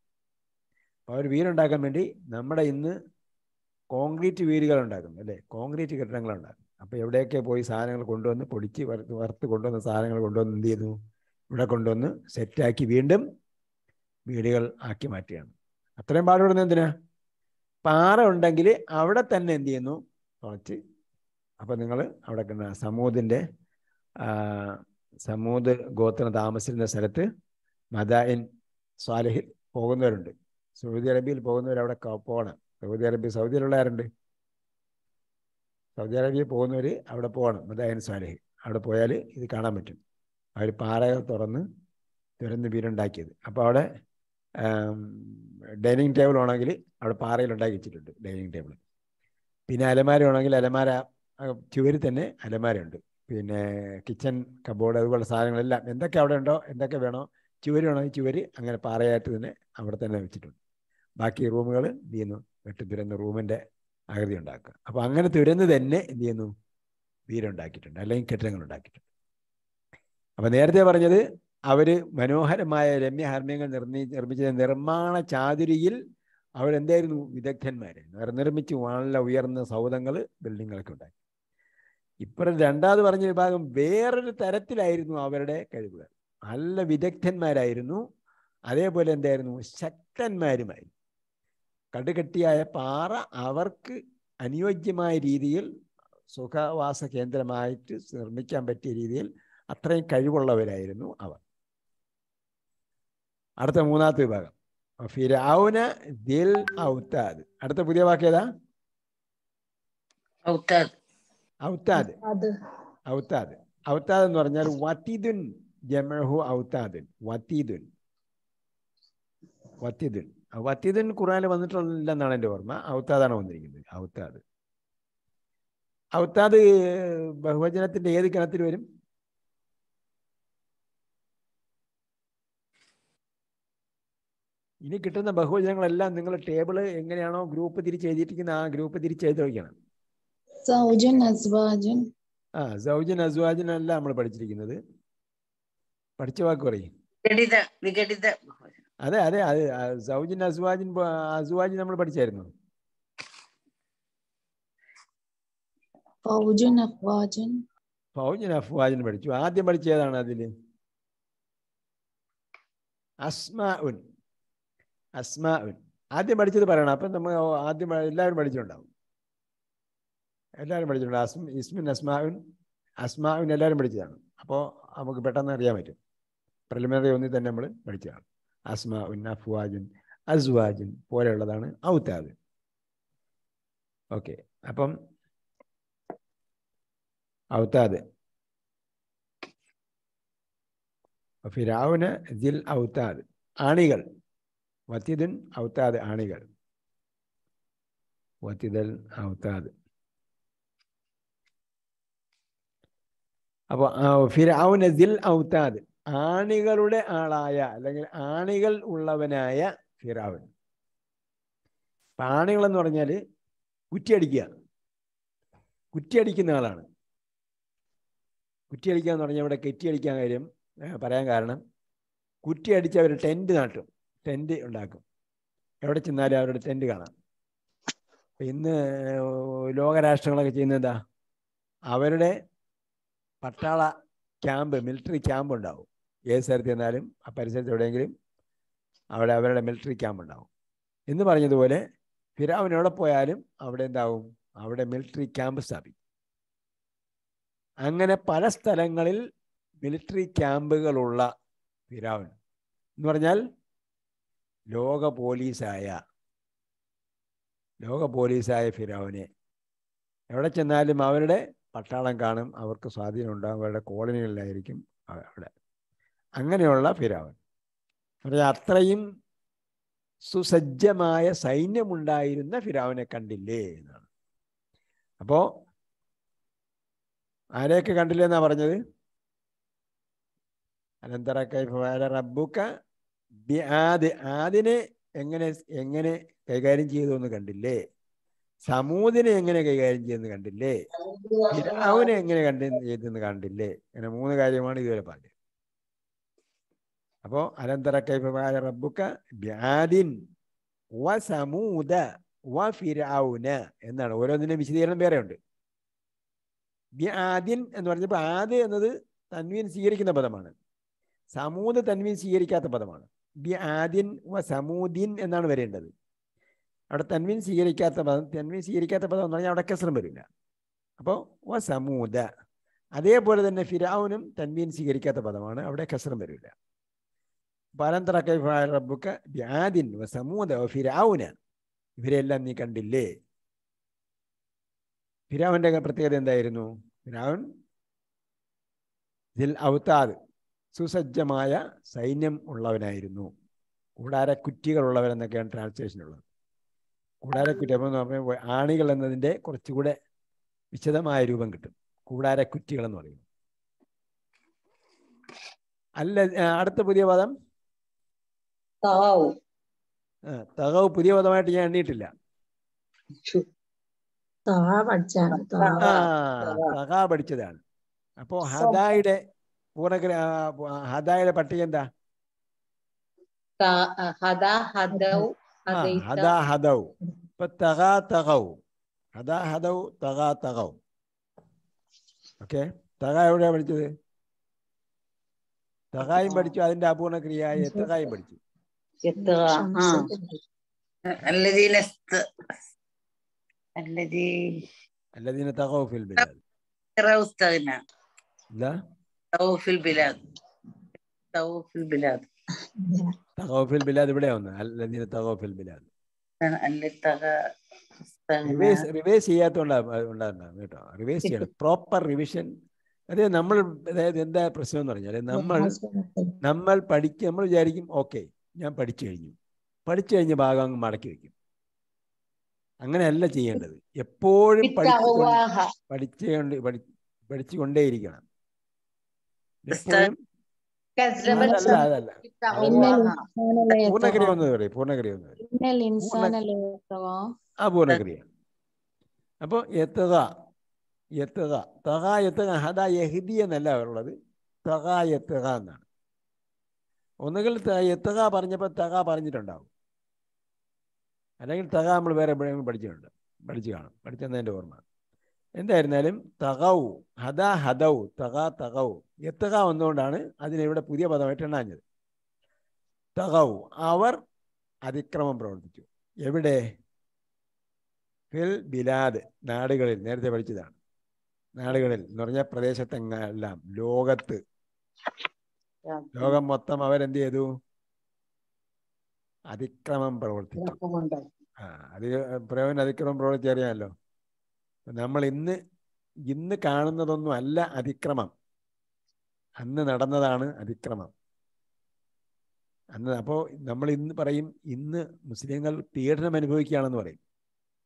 അവർ വീലുണ്ടാക്കാൻ വേണ്ടി നമ്മുടെ ഇന്ന് കോൺക്രീറ്റ് വീലുകൾ ഉണ്ടാക്കുന്നു അല്ലേ കോൺക്രീറ്റ് കെട്ടിടങ്ങൾ ഉണ്ടാക്കും അപ്പോൾ എവിടെയൊക്കെ പോയി സാധനങ്ങൾ കൊണ്ടുവന്ന് പൊടിച്ച് വറുത്ത് വറുത്ത് കൊണ്ടുവന്ന സാധനങ്ങൾ കൊണ്ടുവന്ന് എന്ത് ചെയ്യുന്നു ഇവിടെ കൊണ്ടുവന്ന് സെറ്റാക്കി വീണ്ടും വീടുകൾ ആക്കി മാറ്റുകയാണ് അത്രയും പാടുപെടുന്നത് എന്തിനാ പാറ ഉണ്ടെങ്കിൽ അവിടെ തന്നെ എന്ത് ചെയ്യുന്നു തുളച്ച് അപ്പൊ നിങ്ങൾ അവിടെ സമൂഹത്തിൻ്റെ സമൂത് ഗോത്രം താമസിക്കുന്ന സ്ഥലത്ത് മദായിൻ സ്വാലഹിൽ പോകുന്നവരുണ്ട് സൗദി അറേബ്യയിൽ പോകുന്നവർ അവിടെ പോകണം സൗദി അറേബ്യ സൗദിയിലുള്ളവരുണ്ട് സൗദി അറേബ്യയിൽ പോകുന്നവർ അവിടെ പോകണം മദായിൻ സ്വാലഹിൽ അവിടെ പോയാൽ ഇത് കാണാൻ പറ്റും അവർ പാറകൾ തുറന്ന് തുരന്ന് വീടുണ്ടാക്കിയത് അപ്പോൾ അവിടെ ഡൈനിങ് ടേബിൾ ആണെങ്കിൽ അവിടെ പാറയിൽ ഉണ്ടാക്കി വെച്ചിട്ടുണ്ട് ഡൈനിങ് ടേബിൾ പിന്നെ അലമാര ആണെങ്കിൽ അലമാര ചുവരിൽ തന്നെ അലമാരയുണ്ട് പിന്നെ കിച്ചൺ കബോർഡ് അതുപോലെ സാധനങ്ങളെല്ലാം എന്തൊക്കെ അവിടെ ഉണ്ടോ എന്തൊക്കെ വേണോ ചുവരി വേണോ ചുവരി അങ്ങനെ പാറയായിട്ട് തന്നെ അവിടെ തന്നെ വെച്ചിട്ടുണ്ട് ബാക്കി റൂമുകൾ എന്ത് ചെയ്യുന്നു വെട്ടി തുരന്ന് റൂമിൻ്റെ ആകൃതി ഉണ്ടാക്കുക അപ്പോൾ അങ്ങനെ തുരന്ന് തന്നെ എന്ത് ചെയ്യുന്നു വീടുണ്ടാക്കിയിട്ടുണ്ട് അല്ലെങ്കിൽ കെട്ടിടങ്ങൾ ഉണ്ടാക്കിയിട്ടുണ്ട് അപ്പോൾ നേരത്തെ പറഞ്ഞത് അവർ മനോഹരമായ രമ്യഹർമ്മ്യങ്ങൾ നിർമ്മി നിർമ്മിച്ച നിർമ്മാണ ചാതുരിയിൽ അവരെന്തായിരുന്നു വിദഗ്ധന്മാരായിരുന്നു അവർ നിർമ്മിച്ചു വളരെ ഉയർന്ന സൗധങ്ങൾ ബിൽഡിങ്ങുകളൊക്കെ ഉണ്ടായി ഇപ്പം രണ്ടാമത് പറഞ്ഞ വിഭാഗം വേറൊരു തരത്തിലായിരുന്നു അവരുടെ കഴിവുകൾ നല്ല വിദഗ്ധന്മാരായിരുന്നു അതേപോലെ എന്തായിരുന്നു ശക്തന്മാരുമായിരുന്നു കടുകട്ടിയായ പാറ അവർക്ക് അനുയോജ്യമായ രീതിയിൽ സുഖവാസ കേന്ദ്രമായിട്ട് നിർമ്മിക്കാൻ പറ്റിയ രീതിയിൽ അത്രയും കഴിവുള്ളവരായിരുന്നു അവർ അടുത്ത മൂന്നാമത്തെ വിഭാഗം ഫിരാവുന ദിൽ ഔത്താദ് അടുത്ത പുതിയ വാക്കേതാ ഔത്താദ് ഔത്താദ് ഔത്താദ് ഔത്താദ് എന്ന് പറഞ്ഞാൽ വത്തീദുൻ ജമഹു ഔത്താദുൻ വത്തീദുൻ വതിദുൻ വത്തീദുൻ ഖുറാനിൽ വന്നിട്ടില്ലെന്നാണ് എൻ്റെ ഓർമ്മ ഔത്താദാണ് വന്നിരിക്കുന്നത് ഔത്താദ് ഔത്താദ് ബഹുവചനത്തിന്റെ ഏത് കണത്തിൽ വരും ഇനി കിട്ടുന്ന ബഹുവചനങ്ങളെല്ലാം നിങ്ങൾ ടേബിൾ എങ്ങനെയാണോ ഗ്രൂപ്പ് തിരിച്ച് എഴുതിയിരിക്കുന്നത് ആ ഗ്രൂപ്പ് തിരിച്ച് എഴുതി വയ്ക്കണം ആ സൗജൻ അസ്വാജനാണ് നമ്മൾ പഠിച്ചിരിക്കുന്നത് പഠിച്ച വാക്ക് പറയും അതെ അതെ അതെ സൗജൻ അസ്വാജിൻ അസ്വാജിൻ നമ്മൾ പഠിച്ചായിരുന്നു ഫൗജുൻ പഠിച്ചു ആദ്യം പഠിച്ചതാണ് അതില് അസ്മാഉൻ അസ്മാഉൻ ആദ്യം പഠിച്ചത് പറയണം അപ്പം നമ്മൾ ആദ്യം എല്ലാവരും പഠിച്ചിട്ടുണ്ടാവും എല്ലാവരും പഠിച്ചിട്ടുണ്ട് അസ്മ ഇസ്മിൻ അസ്മാവിൻ അസ്മാവിൻ എല്ലാവരും പഠിച്ചതാണ് അപ്പോൾ നമുക്ക് പെട്ടെന്ന് അറിയാൻ പറ്റും പ്രിലിമിനറി ഒന്നിൽ തന്നെ നമ്മൾ പഠിച്ചതാണ് അസ്മാവിൻ അഫ്വാജിൻ അസ്വാജിൻ പോലെയുള്ളതാണ് ഔത്താദ് ഓക്കെ അപ്പം ഔത്താദ് ഫിരാവിന് ദിൽ ഔത്താദ് ആണികൾ വത്തിദിൻ ഔത്താദ് ആണികൾ വത്തിദൽ ഔത്താദ് അപ്പോൾ ഫിരാവുന ദിൽ ഔത്താദ് ആണികളുടെ ആളായ അല്ലെങ്കിൽ ആണികൾ ഉള്ളവനായ ഫിറാവൻ ആണികൾ എന്ന് പറഞ്ഞാൽ കുറ്റിയടിക്കുക കുറ്റിയടിക്കുന്ന ആളാണ് കുറ്റിയടിക്കുക എന്ന് പറഞ്ഞാൽ ഇവിടെ കെറ്റിയടിക്കാൻ കാര്യം പറയാൻ കാരണം കുറ്റിയടിച്ച് അവർ ടെൻറ്റ് നാട്ടും ടെൻറ്റ് ഉണ്ടാക്കും എവിടെ ചെന്നാലും അവരുടെ ടെൻറ്റ് കാണാം ഇന്ന് ലോകരാഷ്ട്രങ്ങളൊക്കെ ചെയ്യുന്നത് എന്താ അവരുടെ പട്ടാള ക്യാമ്പ് മിലിറ്ററി ക്യാമ്പ് ഉണ്ടാവും ഏത് സ്ഥലത്ത് ചെന്നാലും ആ പരിസരത്ത് എവിടെയെങ്കിലും അവിടെ അവരുടെ മിലിറ്ററി ക്യാമ്പ് ഉണ്ടാവും എന്ന് പറഞ്ഞതുപോലെ ഫിരാവിന് എവിടെ പോയാലും അവിടെ എന്താവും അവിടെ മിലിറ്ററി ക്യാമ്പ് സ്ഥാപിക്കും അങ്ങനെ പല സ്ഥലങ്ങളിൽ മിലിറ്ററി ക്യാമ്പുകളുള്ള ഫിരാവൻ എന്ന് പറഞ്ഞാൽ ലോക പോലീസായ ലോക പോലീസായ ഫിരാവിനെ എവിടെ ചെന്നാലും അവരുടെ പട്ടാളം കാണും അവർക്ക് സ്വാധീനം ഉണ്ടാകും അവരുടെ കോളനികളിലായിരിക്കും അവിടെ അങ്ങനെയുള്ള ഫിരാവൻ അത്രയും സുസജ്ജമായ സൈന്യമുണ്ടായിരുന്ന ഫിരാവിനെ കണ്ടില്ലേ എന്നാണ് അപ്പോൾ ആരെയൊക്കെ കണ്ടില്ലേ എന്നാ പറഞ്ഞത് അനന്തര റബ്ബുക്ക ആദ്യ ആദിനെ എങ്ങനെ എങ്ങനെ കൈകാര്യം ചെയ്തു എന്ന് കണ്ടില്ലേ സമൂതിനെ എങ്ങനെ കൈകാര്യം ചെയ്യുന്നത് കണ്ടില്ലേ അവനെ എങ്ങനെ കണ്ട ചെയ്തെന്ന് കണ്ടില്ലേ അങ്ങനെ മൂന്ന് കാര്യമാണ് ഇതുവരെ പറഞ്ഞത് അപ്പോ അനന്തര കൈഫമായ റബ്ബുക്ക ബ്യാദിൻ വ സമൂത വ ഫിരാവുന എന്നാണ് ഓരോന്നിനും വിശദീകരണം വേറെ ഉണ്ട് ബ്യാദിൻ എന്ന് പറഞ്ഞപ്പോൾ ആദ് എന്നത് തന്വീൻ സ്വീകരിക്കുന്ന പദമാണ് സമൂത് തന്വീൻ സ്വീകരിക്കാത്ത പദമാണ് ആദിൻ വ സമൂദിൻ എന്നാണ് വരേണ്ടത് അവിടെ തൻവീൻ സ്വീകരിക്കാത്ത പദം തൻവീൻ സ്വീകരിക്കാത്ത പദം എന്ന് പറഞ്ഞാൽ അവിടെ കസ്രം വരില്ല അപ്പോൾ ഓ സമൂത അതേപോലെ തന്നെ ഫിരാവുനും തൻവീൻ സ്വീകരിക്കാത്ത പദമാണ് അവിടെ കസ്രം വരില്ല പരന്തറ കൈഫായ റബ്ബുക്ക വ്യാദിൻ വ സമൂത ഓ ഫിരാവുന ഇവരെല്ലാം നീ കണ്ടില്ലേ ഫിരാവിൻ്റെ പ്രത്യേകത എന്തായിരുന്നു ഫിരാവൻ ഇതിൽ ഔത്താദ് സുസജ്ജമായ സൈന്യം ഉള്ളവനായിരുന്നു കൂടാര കുറ്റികളുള്ളവരെന്നൊക്കെയാണ് ട്രാൻസ്ലേഷനുള്ളത് കൂടാരക്കുറ്റം എന്ന് പറയുമ്പോൾ ആണികൾ എന്നതിൻ്റെ കുറച്ചുകൂടെ വിശദമായ രൂപം കിട്ടും കൂടാരക്കുറ്റികൾ എന്ന് പറയുന്നത് അല്ല അടുത്ത പുതിയ പദം തകവ് പുതിയ പദമായിട്ട് ഞാൻ എണ്ണിയിട്ടില്ല തകാ പഠിച്ചതാണ് അപ്പോ ഹദായുടെ പൂർണ്ണ ഹദായുടെ പട്ടിക എന്താ ഹദ ഹദൗ هدا هدوا فتغا تغوا هدا هدوا تغا تغوا ഓക്കെ تغا എവിടെയാ പഠിച്ചത് തകായും പഠിച്ചു അതിന്റെ അപൂർണ ക്രിയ എത്തകായും പഠിച്ചു الذين طغوا في البلاد طغوا استغنى لا طغوا في البلاد طغوا في البلاد തകവ ഫിൽ ബിലാദ് ഇവിടെയാവുന്ന അല്ലദീന തകവ ഫിൽ ബിലാദ് റിവേഴ്സ് റിവേഴ്സ് ചെയ്യാത്തോണ്ടാ ഉണ്ടാകണ്ട കേട്ടോ റിവേഴ്സ് ചെയ്യണം പ്രോപ്പർ റിവിഷൻ അതായത് നമ്മൾ അതായത് എന്താ പ്രശ്നം എന്ന് പറഞ്ഞാൽ നമ്മൾ നമ്മൾ പഠിക്കും നമ്മൾ വിചാരിക്കും ഓക്കെ ഞാൻ പഠിച്ചു കഴിഞ്ഞു പഠിച്ചു കഴിഞ്ഞ ഭാഗം അങ്ങ് മടക്കി വെക്കും അങ്ങനെയല്ല ചെയ്യേണ്ടത് എപ്പോഴും പഠിച്ചു പഠിച്ചുകൊണ്ട് പഠിച്ചുകൊണ്ടേയിരിക്കണം എപ്പോഴും പൂർണ്ണക്രിയ ഒന്ന് പറയും അപ്പൊ എത്തത എത്തത തക എത്തക എന്നാണ് ഒന്നുകിൽ എത്തക പറഞ്ഞപ്പോൾ തക പറഞ്ഞിട്ടുണ്ടാവും അല്ലെങ്കിൽ തക നമ്മൾ വേറെ എവിടെയെങ്കിലും പഠിച്ചിട്ടുണ്ട് പഠിച്ചു കാണും പഠിച്ചെന്നതിൻ്റെ ഓർമ്മ എന്തായിരുന്നാലും തകൗ ഹദ ഹദൗ തക തകൗ എത്തക വന്നുകൊണ്ടാണ് അതിനിവിടെ പുതിയ പദമായിട്ട് എണ്ണാഞ്ഞത് തകൗ അവർ അതിക്രമം പ്രവർത്തിച്ചു എവിടെ ഫിൽ ബിലാദ് നാടുകളിൽ നേരത്തെ പഠിച്ചതാണ് നാടുകളിൽ എന്ന് പറഞ്ഞ പ്രദേശത്തെല്ലാം ലോകത്ത് ലോകം മൊത്തം അവരെന്ത് ചെയ്തു അതിക്രമം പ്രവർത്തിച്ചു ആ അതി പ്രയോജന അതിക്രമം പ്രവർത്തിച്ചറിയാമല്ലോ നമ്മൾ ഇന്ന് ഇന്ന് കാണുന്നതൊന്നും അല്ല അതിക്രമം അന്ന് നടന്നതാണ് അതിക്രമം അന്ന് അപ്പോൾ നമ്മൾ ഇന്ന് പറയും ഇന്ന് മുസ്ലിങ്ങൾ പീഡനം അനുഭവിക്കുകയാണെന്ന് പറയും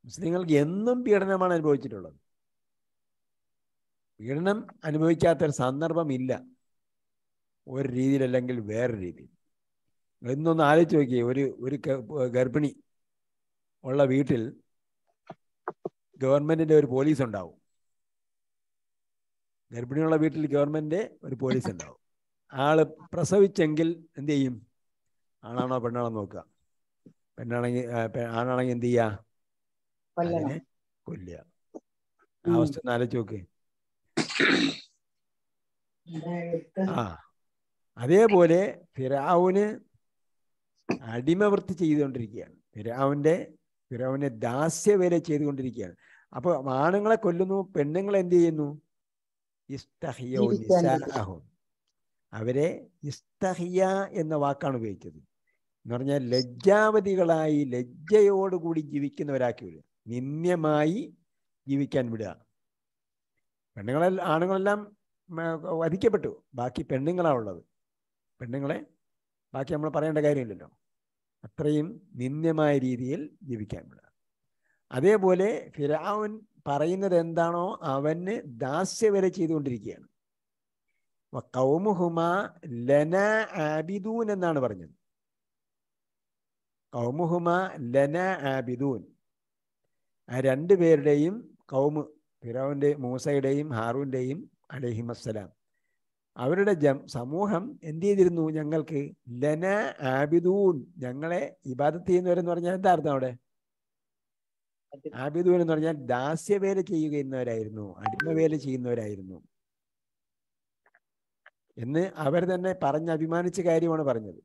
മുസ്ലിങ്ങൾക്ക് എന്നും പീഡനമാണ് അനുഭവിച്ചിട്ടുള്ളത് പീഡനം അനുഭവിക്കാത്തൊരു ഇല്ല ഒരു രീതിയിലല്ലെങ്കിൽ വേറെ രീതിയിൽ ഇന്നൊന്ന് ആലോചിച്ച് നോക്കിയേ ഒരു ഒരു ഗർഭിണി ഉള്ള വീട്ടിൽ ഗവൺമെന്റിന്റെ ഒരു പോലീസ് ഉണ്ടാവും ഗർഭിണിയുള്ള വീട്ടിൽ ഗവൺമെന്റ് ഒരു പോലീസ് ഉണ്ടാവും ആള് പ്രസവിച്ചെങ്കിൽ എന്ത് ചെയ്യും ആണാണോ പെണ്ണാണോ നോക്കുക പെണ്ണാണെങ്കിൽ ആണാണെങ്കിൽ എന്ത് ചെയ്യാ കൊല്ല അവസ്ഥ ആലോചിച്ച് നോക്ക് ആ അതേപോലെ ഫിറാവുന് അടിമവൃത്തി ചെയ്തുകൊണ്ടിരിക്കുകയാണ് ഫിറാവുന്റെ ഫിറോവിനെ ദാസ്യവേല ചെയ്തുകൊണ്ടിരിക്കുകയാണ് അപ്പോൾ ആണുങ്ങളെ കൊല്ലുന്നു പെണ്ണുങ്ങൾ എന്ത് ചെയ്യുന്നു അവരെ ഇസ്തഹിയ എന്ന വാക്കാണ് ഉപയോഗിച്ചത് എന്ന് പറഞ്ഞാൽ ലജ്ജാവതികളായി ലജ്ജയോടുകൂടി ജീവിക്കുന്നവരാക്കി വിടുക നിന്ദ്യമായി ജീവിക്കാൻ വിടുക പെണ്ണുങ്ങളെ ആണുങ്ങളെല്ലാം വധിക്കപ്പെട്ടു ബാക്കി പെണ്ണുങ്ങളാണ് ഉള്ളത് പെണ്ണുങ്ങളെ ബാക്കി നമ്മൾ പറയേണ്ട കാര്യമില്ലല്ലോ അത്രയും നിന്ദ്യമായ രീതിയിൽ ജീവിക്കാൻ വിടുക അതേപോലെ ഫിരാവൻ പറയുന്നത് എന്താണോ അവന് ദാസ്യ വരെ ചെയ്തുകൊണ്ടിരിക്കുകയാണ് കൗമുഹുമ ലന ആബിദൂൻ എന്നാണ് പറഞ്ഞത് കൗമുഹുമ ലന ആബിദൂൻ ആ രണ്ടുപേരുടെയും കൗമു ഫിറാവിൻ്റെ മൂസയുടെയും ഹാറൂൻ്റെയും അലഹിമസ്സലാം അവരുടെ ജം സമൂഹം എന്ത് ചെയ്തിരുന്നു ഞങ്ങൾക്ക് ലന ആബിദൂൻ ഞങ്ങളെ ഇബാദത്ത് ചെയ്യുന്നവരെന്ന് പറഞ്ഞാൽ എന്താ അർത്ഥം അവിടെ ആബിദൂൻ എന്ന് പറഞ്ഞാൽ ദാസ്യവേല ചെയ്യുന്നവരായിരുന്നു അടിമവേല ചെയ്യുന്നവരായിരുന്നു എന്ന് അവർ തന്നെ പറഞ്ഞ് അഭിമാനിച്ച കാര്യമാണ് പറഞ്ഞത്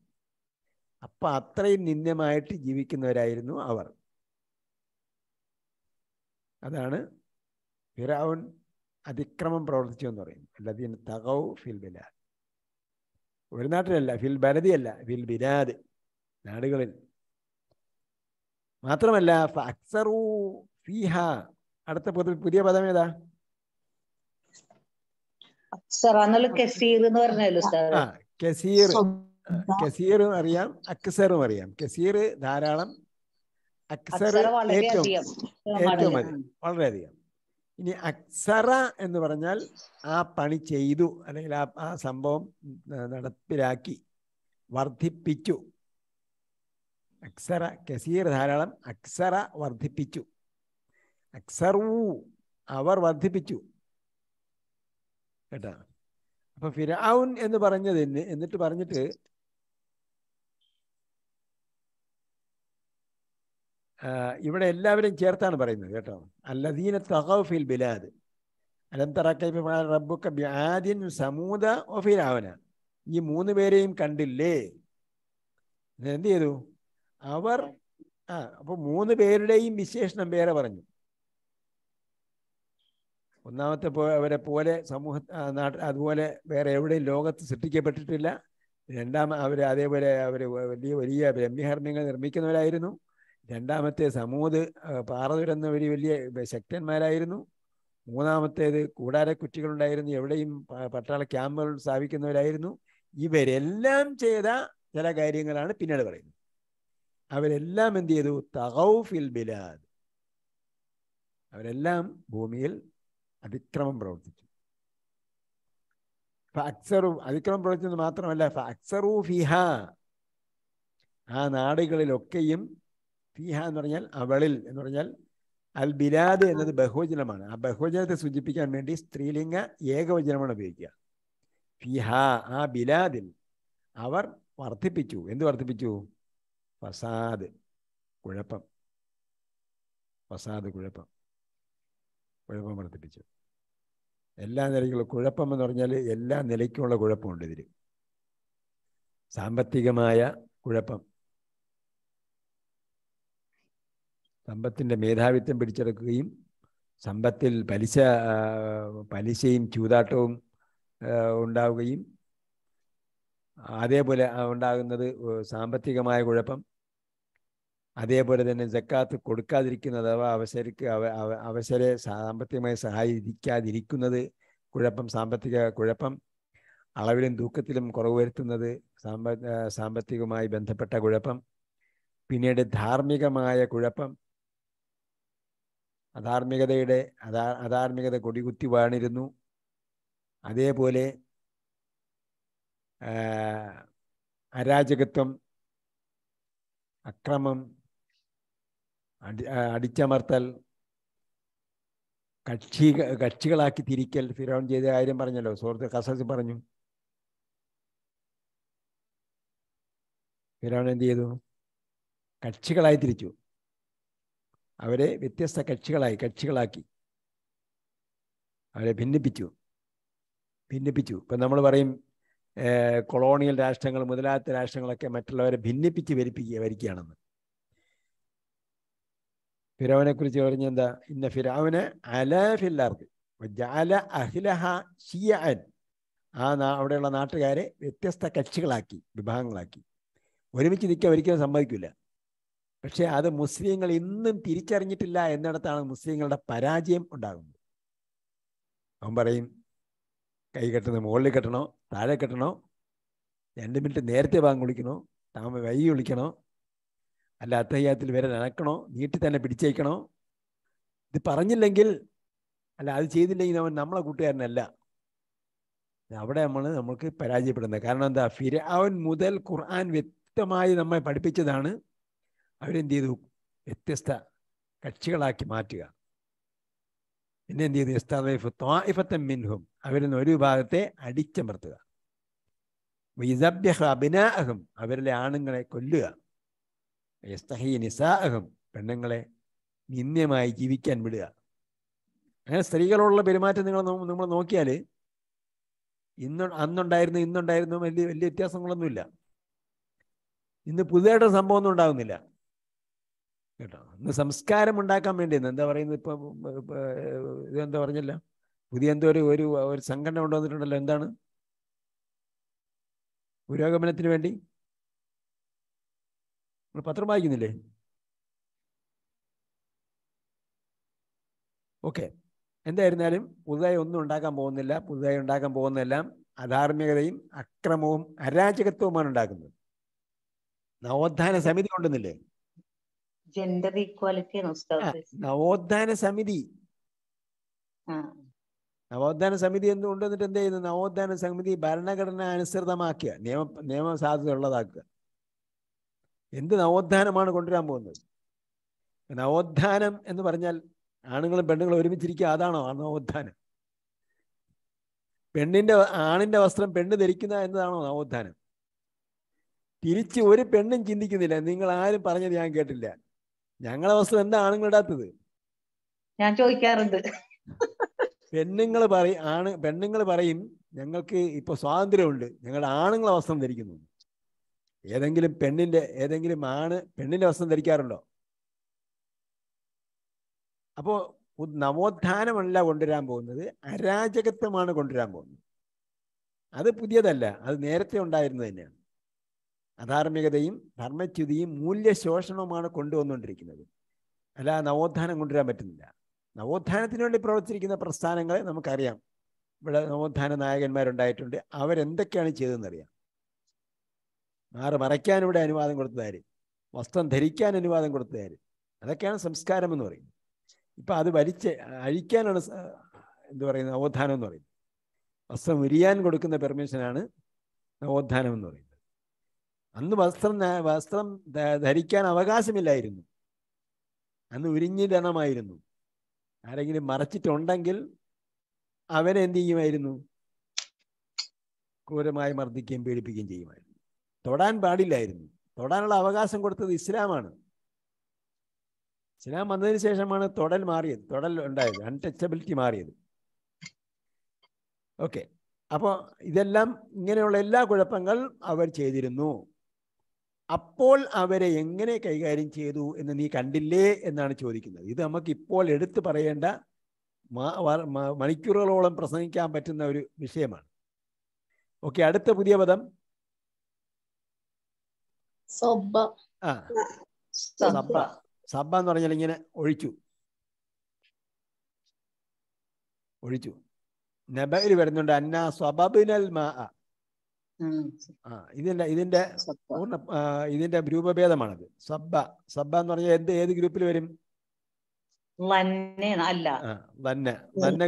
അപ്പൊ അത്രയും നിന്ദ്യമായിട്ട് ജീവിക്കുന്നവരായിരുന്നു അവർ അതാണ് ഫിറാവുൻ അതിക്രമം പ്രവർത്തിച്ചു എന്ന് പറയും അല്ലതീൻ തകൗ ഫിൽ ബിലാദ് ഒരു നാട്ടിലല്ല ഫിൽ ബലദിയല്ല ഫിൽ ബിലാദ് നാടുകളിൽ മാത്രമല്ല അക്സറു ഫീഹ അടുത്ത പൊതു പുതിയ പദം ഏതാ കസീർ കസീറും അറിയാം അക്സറും അറിയാം കസീർ ധാരാളം അക്സർ ഏറ്റവും ഏറ്റവും അധികം വളരെയധികം ഇനി അക്സറ എന്ന് പറഞ്ഞാൽ ആ പണി ചെയ്തു അല്ലെങ്കിൽ ആ ആ സംഭവം നടപ്പിലാക്കി വർദ്ധിപ്പിച്ചു അക്സറ കസീർ ധാരാളം അക്സറ വർദ്ധിപ്പിച്ചു അക്സറു അവർ വർദ്ധിപ്പിച്ചു കേട്ടാ അപ്പൊ ഫിരാൻ എന്ന് പറഞ്ഞതിന് എന്നിട്ട് പറഞ്ഞിട്ട് ഇവിടെ എല്ലാവരും ചേർത്താണ് പറയുന്നത് കേട്ടോ അല്ലദീന തഹഫിൽ ബിലാദ് റബ്ബുക്ക ബ്യാദിൻ സമൂത ഒഫിരാവന ഈ മൂന്ന് പേരെയും കണ്ടില്ലേ എന്ത് ചെയ്തു അവർ ആ അപ്പോൾ മൂന്ന് പേരുടെയും വിശേഷണം വേറെ പറഞ്ഞു ഒന്നാമത്തെ പോ അവരെ പോലെ സമൂഹ അതുപോലെ വേറെ എവിടെയും ലോകത്ത് സൃഷ്ടിക്കപ്പെട്ടിട്ടില്ല രണ്ടാമ അവർ അതേപോലെ അവർ വലിയ വലിയ രമ്യഹർമ്മ്യങ്ങൾ നിർമ്മിക്കുന്നവരായിരുന്നു രണ്ടാമത്തെ സമൂത് പാറതുരന്ന വഴി വലിയ ശക്തന്മാരായിരുന്നു മൂന്നാമത്തേത് കൂടാരക്കുറ്റികളുണ്ടായിരുന്നു എവിടെയും പട്ടാള ക്യാമ്പുകൾ സ്ഥാപിക്കുന്നവരായിരുന്നു ഇവരെല്ലാം ചെയ്ത ചില കാര്യങ്ങളാണ് പിന്നീട് പറയുന്നത് അവരെല്ലാം എന്ത് ചെയ്തു തകൗഫിൽ ബിലാദ് അവരെല്ലാം ഭൂമിയിൽ അതിക്രമം പ്രവർത്തിച്ചു അക്സറു അതിക്രമം പ്രവർത്തിച്ചത് മാത്രമല്ല അക്സറു ഫിഹ ആ നാടുകളിലൊക്കെയും ഫീഹ എന്ന് പറഞ്ഞാൽ അവളിൽ എന്ന് പറഞ്ഞാൽ അൽ ബിലാദ് എന്നത് ബഹുവചനമാണ് ആ ബഹുവചനത്തെ സൂചിപ്പിക്കാൻ വേണ്ടി സ്ത്രീലിംഗ ഏകവചനമാണ് ഉപയോഗിക്കുക ഫിഹ ആ ബിലാദിൽ അവർ വർദ്ധിപ്പിച്ചു എന്ത് വർദ്ധിപ്പിച്ചു ഫസാദ് കുഴപ്പം ഫസാദ് കുഴപ്പം കുഴപ്പം വർദ്ധിപ്പിച്ചു എല്ലാ നിലയ്ക്കുള്ള കുഴപ്പം എന്ന് പറഞ്ഞാൽ എല്ലാ നിലയ്ക്കുമുള്ള കുഴപ്പമുണ്ട് ഇതിൽ സാമ്പത്തികമായ കുഴപ്പം സമ്പത്തിൻ്റെ മേധാവിത്വം പിടിച്ചെടുക്കുകയും സമ്പത്തിൽ പലിശ പലിശയും ചൂതാട്ടവും ഉണ്ടാവുകയും അതേപോലെ ഉണ്ടാകുന്നത് സാമ്പത്തികമായ കുഴപ്പം അതേപോലെ തന്നെ ജക്കാത്ത് കൊടുക്കാതിരിക്കുന്നത് അഥവാ അവസരക്ക് അവസരെ സാമ്പത്തികമായി സഹായിക്കാതിരിക്കുന്നത് കുഴപ്പം സാമ്പത്തിക കുഴപ്പം അളവിലും തൂക്കത്തിലും കുറവ് വരുത്തുന്നത് സാമ്പ സാമ്പത്തികമായി ബന്ധപ്പെട്ട കുഴപ്പം പിന്നീട് ധാർമ്മികമായ കുഴപ്പം അധാർമികതയുടെ അധാ അധാർമികത കൊടികുത്തി വാണിരുന്നു അതേപോലെ അരാജകത്വം അക്രമം അടി അടിച്ചമർത്തൽ കക്ഷി കക്ഷികളാക്കി തിരിക്കൽ ഫിറോൺ ചെയ്ത കാര്യം പറഞ്ഞല്ലോ സുഹൃത്ത് കസസ് പറഞ്ഞു ഫിറോൺ എന്ത് ചെയ്തു കക്ഷികളായി തിരിച്ചു അവരെ വ്യത്യസ്ത കക്ഷികളായി കക്ഷികളാക്കി അവരെ ഭിന്നിപ്പിച്ചു ഭിന്നിപ്പിച്ചു ഇപ്പം നമ്മൾ പറയും കൊളോണിയൽ രാഷ്ട്രങ്ങൾ മുതലാത്ത രാഷ്ട്രങ്ങളൊക്കെ മറ്റുള്ളവരെ ഭിന്നിപ്പിച്ച് വരിപ്പിക്കുക വരിക്കുകയാണെന്ന് ഫിറോവിനെ കുറിച്ച് പറഞ്ഞ എന്താ ഇന്ന ഫിറാവിന് അല ഫില്ലാർത്ത് ജാല അഹിലഹ അവിടെയുള്ള നാട്ടുകാരെ വ്യത്യസ്ത കക്ഷികളാക്കി വിഭാഗങ്ങളാക്കി ഒരുമിച്ച് നിൽക്കാൻ ഒരിക്കലും സമ്മതിക്കില്ല പക്ഷെ അത് മുസ്ലിങ്ങൾ ഇന്നും തിരിച്ചറിഞ്ഞിട്ടില്ല എന്നിടത്താണ് മുസ്ലിങ്ങളുടെ പരാജയം ഉണ്ടാകുന്നത് അവൻ പറയും കൈ കെട്ടുന്നത് മുകളിൽ കെട്ടണോ താഴെ കെട്ടണോ രണ്ട് മിനിറ്റ് നേരത്തെ ബാങ്ക് കുളിക്കണോ താമ വൈ വിളിക്കണോ അല്ല അത്തയ്യാത്തിൽ വരെ നനക്കണോ നീട്ടി തന്നെ പിടിച്ചേക്കണോ ഇത് പറഞ്ഞില്ലെങ്കിൽ അല്ല അത് ചെയ്തില്ലെങ്കിൽ അവൻ നമ്മളെ കൂട്ടുകാരനല്ല അവിടെ നമ്മൾ നമ്മൾക്ക് പരാജയപ്പെടുന്നത് കാരണം എന്താ ഫിര അവൻ മുതൽ ഖുർആൻ വ്യക്തമായി നമ്മെ പഠിപ്പിച്ചതാണ് അവരെന്ത് ചെയ്തു വ്യത്യസ്ത കക്ഷികളാക്കി മാറ്റുക പിന്നെ എന്ത് ചെയ്തു എസ്താഫ് മിൻഹും അവരിൽ നിന്ന് ഒരു വിഭാഗത്തെ അടിച്ചമർത്തുക അഭിനാഹം അവരിലെ ആണുങ്ങളെ കൊല്ലുക നിസാഹം പെണ്ണുങ്ങളെ നിന്ദ്യമായി ജീവിക്കാൻ വിടുക അങ്ങനെ സ്ത്രീകളോടുള്ള പെരുമാറ്റം നിങ്ങൾ നമ്മൾ നോക്കിയാൽ ഇന്ന് അന്നുണ്ടായിരുന്നു ഇന്നുണ്ടായിരുന്നു വലിയ വലിയ വ്യത്യാസങ്ങളൊന്നുമില്ല ഇന്ന് പുതുതായിട്ട് സംഭവമൊന്നും ഉണ്ടാകുന്നില്ല കേട്ടോ ഇന്ന് സംസ്കാരം ഉണ്ടാക്കാൻ വേണ്ടി എന്താ പറയുന്നത് ഇപ്പൊ ഇതെന്താ പറഞ്ഞല്ല പുതിയ എന്തോ ഒരു ഒരു ഒരു സംഘടന കൊണ്ടുവന്നിട്ടുണ്ടല്ലോ എന്താണ് പുരോഗമനത്തിന് വേണ്ടി പത്രം വായിക്കുന്നില്ലേ ഓക്കെ എന്തായിരുന്നാലും പുതുതായി ഒന്നും ഉണ്ടാക്കാൻ പോകുന്നില്ല പുതുതായി ഉണ്ടാക്കാൻ പോകുന്നതെല്ലാം അധാർമികതയും അക്രമവും അരാജകത്വവുമാണ് ഉണ്ടാക്കുന്നത് നവോത്ഥാന സമിതി കൊണ്ടുവന്നില്ലേ ജെൻഡർ ഈക്വാലിറ്റി നവോത്ഥാന സമിതി നവോത്ഥാന സമിതി എന്ന് കൊണ്ടുവന്നിട്ട് എന്ത് ചെയ്യുന്നു നവോത്ഥാന സമിതി ഭരണഘടന അനുസൃതമാക്കിയ നിയമ നിയമ സാധ്യത ഉള്ളതാക്കുക എന്ത് നവോത്ഥാനമാണ് കൊണ്ടുവരാൻ പോകുന്നത് നവോത്ഥാനം എന്ന് പറഞ്ഞാൽ ആണുങ്ങളും പെണ്ണുങ്ങളും ഒരുമിച്ചിരിക്കുക അതാണോ നവോത്ഥാനം പെണ്ണിന്റെ ആണിന്റെ വസ്ത്രം പെണ്ണ് ധരിക്കുന്ന എന്നതാണോ നവോത്ഥാനം തിരിച്ച് ഒരു പെണ്ണും ചിന്തിക്കുന്നില്ല നിങ്ങൾ ആരും പറഞ്ഞത് ഞാൻ കേട്ടില്ല ഞങ്ങളെ അവസ്ഥ എന്താ ആണുങ്ങൾ ഇടാത്തത് ഞാൻ ചോദിക്കാറുണ്ട് പെണ്ണുങ്ങൾ പറയും ആണ് പെണ്ണുങ്ങൾ പറയും ഞങ്ങൾക്ക് ഇപ്പൊ സ്വാതന്ത്ര്യമുണ്ട് ഞങ്ങളുടെ ആണുങ്ങളെ വസ്ത്രം ധരിക്കുന്നു ഏതെങ്കിലും പെണ്ണിന്റെ ഏതെങ്കിലും ആണ് പെണ്ണിന്റെ വസ്ത്രം ധരിക്കാറുണ്ടോ അപ്പോ നവോത്ഥാനമല്ല കൊണ്ടുവരാൻ പോകുന്നത് അരാജകത്വമാണ് കൊണ്ടുവരാൻ പോകുന്നത് അത് പുതിയതല്ല അത് നേരത്തെ ഉണ്ടായിരുന്നത് തന്നെയാണ് അധാർമികതയും ധർമ്മച്യുതിയും മൂല്യശോഷണവുമാണ് കൊണ്ടുവന്നുകൊണ്ടിരിക്കുന്നത് അല്ല നവോത്ഥാനം കൊണ്ടുവരാൻ പറ്റുന്നില്ല നവോത്ഥാനത്തിന് വേണ്ടി പ്രവർത്തിച്ചിരിക്കുന്ന പ്രസ്ഥാനങ്ങളെ നമുക്കറിയാം ഇവിടെ നവോത്ഥാന നായകന്മാരുണ്ടായിട്ടുണ്ട് അവരെന്തൊക്കെയാണ് ചെയ്തതെന്നറിയാം മാറ് മറയ്ക്കാൻ ഇവിടെ അനുവാദം കൊടുത്തതാര് വസ്ത്രം ധരിക്കാൻ അനുവാദം കൊടുത്തതാര് അതൊക്കെയാണ് സംസ്കാരം എന്ന് പറയുന്നത് ഇപ്പം അത് വലിച്ച് അഴിക്കാനാണ് എന്ത് പറയുന്നത് നവോത്ഥാനം എന്ന് പറയുന്നത് വസ്ത്രം ഉരിയാൻ കൊടുക്കുന്ന പെർമിഷനാണ് നവോത്ഥാനം എന്ന് പറയുന്നത് അന്ന് വസ്ത്രം വസ്ത്രം ധരിക്കാൻ അവകാശമില്ലായിരുന്നു അന്ന് ഉരിഞ്ഞിടണമായിരുന്നു ആരെങ്കിലും മറച്ചിട്ടുണ്ടെങ്കിൽ അവനെന്ത് ചെയ്യുമായിരുന്നു ക്രൂരമായി മർദ്ദിക്കുകയും പീഡിപ്പിക്കുകയും ചെയ്യുമായിരുന്നു തൊടാൻ പാടില്ലായിരുന്നു തൊടാനുള്ള അവകാശം കൊടുത്തത് ഇസ്ലാമാണ് ഇസ്ലാം വന്നതിന് ശേഷമാണ് തൊടൽ മാറിയത് തൊടൽ ഉണ്ടായത് അൺടച്ചബിലിറ്റി മാറിയത് ഓക്കെ അപ്പോൾ ഇതെല്ലാം ഇങ്ങനെയുള്ള എല്ലാ കുഴപ്പങ്ങൾ അവർ ചെയ്തിരുന്നു അപ്പോൾ അവരെ എങ്ങനെ കൈകാര്യം ചെയ്തു എന്ന് നീ കണ്ടില്ലേ എന്നാണ് ചോദിക്കുന്നത് ഇത് നമുക്ക് ഇപ്പോൾ എടുത്തു പറയേണ്ട മണിക്കൂറുകളോളം പ്രസംഗിക്കാൻ പറ്റുന്ന ഒരു വിഷയമാണ് ഓക്കെ അടുത്ത പുതിയ പദം ആ സബ്ബ എന്ന് പറഞ്ഞാൽ ഇങ്ങനെ ഒഴിച്ചു ഒഴിച്ചു നബയിൽ വരുന്നുണ്ട് അന്ന സ്വബബിനൽ മാ ഇതിന്റെ ഇതിന്റെ പൂർണ്ണ ഇതിന്റെ രൂപഭേദമാണത് സബ്ബ സബ്ബ എന്ന് പറഞ്ഞാൽ എന്ത് ഏത് ഗ്രൂപ്പിൽ വരും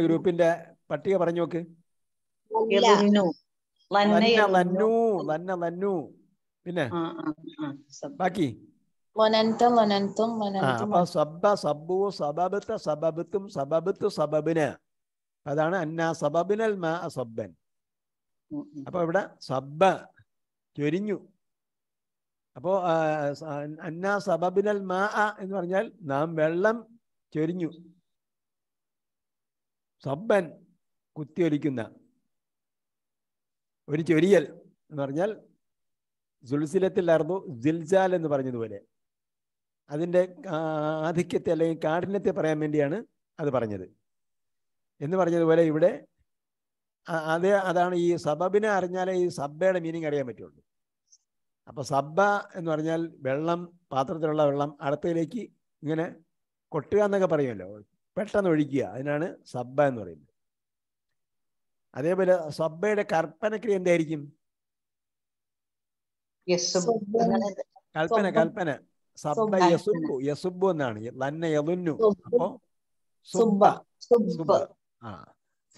ഗ്രൂപ്പിന്റെ പട്ടിക പറഞ്ഞു നോക്ക് പിന്നെ ബാക്കി സബ്ബ സബബത്ത് സബബത്തും സബബത്ത് സബബിന് അതാണ് അന്ന സബബിനൽ മാ സബ്ബൻ അപ്പൊ ഇവിടെ സബ്ബ ചൊരിഞ്ഞു അപ്പോ അന്നാ സബബിനൽ മാ എന്ന് പറഞ്ഞാൽ നാം വെള്ളം ചൊരിഞ്ഞു സബ്ബൻ കുത്തിയൊലിക്കുന്ന ഒരു ചൊരിയൽ എന്ന് പറഞ്ഞാൽ ജുൽസിലത്തിലായിരുന്നു ജിൽജാൽ എന്ന് പറഞ്ഞതുപോലെ അതിൻ്റെ ആധിക്യത്തെ അല്ലെങ്കിൽ കാഠിന്യത്തെ പറയാൻ വേണ്ടിയാണ് അത് പറഞ്ഞത് എന്ന് പറഞ്ഞതുപോലെ ഇവിടെ അത് അതാണ് ഈ സബബിനെ അറിഞ്ഞാലേ ഈ സബ്ബയുടെ മീനിങ് അറിയാൻ പറ്റുള്ളൂ അപ്പോൾ സബ്ബ എന്ന് പറഞ്ഞാൽ വെള്ളം പാത്രത്തിലുള്ള വെള്ളം അടുത്തയിലേക്ക് ഇങ്ങനെ കൊട്ടുക എന്നൊക്കെ പറയുമല്ലോ പെട്ടെന്ന് ഒഴിക്കുക അതിനാണ് സബ്ബ എന്ന് പറയുന്നത് അതേപോലെ സബ്ബയുടെ കർപ്പനക്രിയ എന്തായിരിക്കും കൽപ്പന കൽപ്പന സബ്ബ യസുബു യസുബു എന്നാണ് ലന്ന അപ്പോ സുബ്ബ സുബ്ബ ആ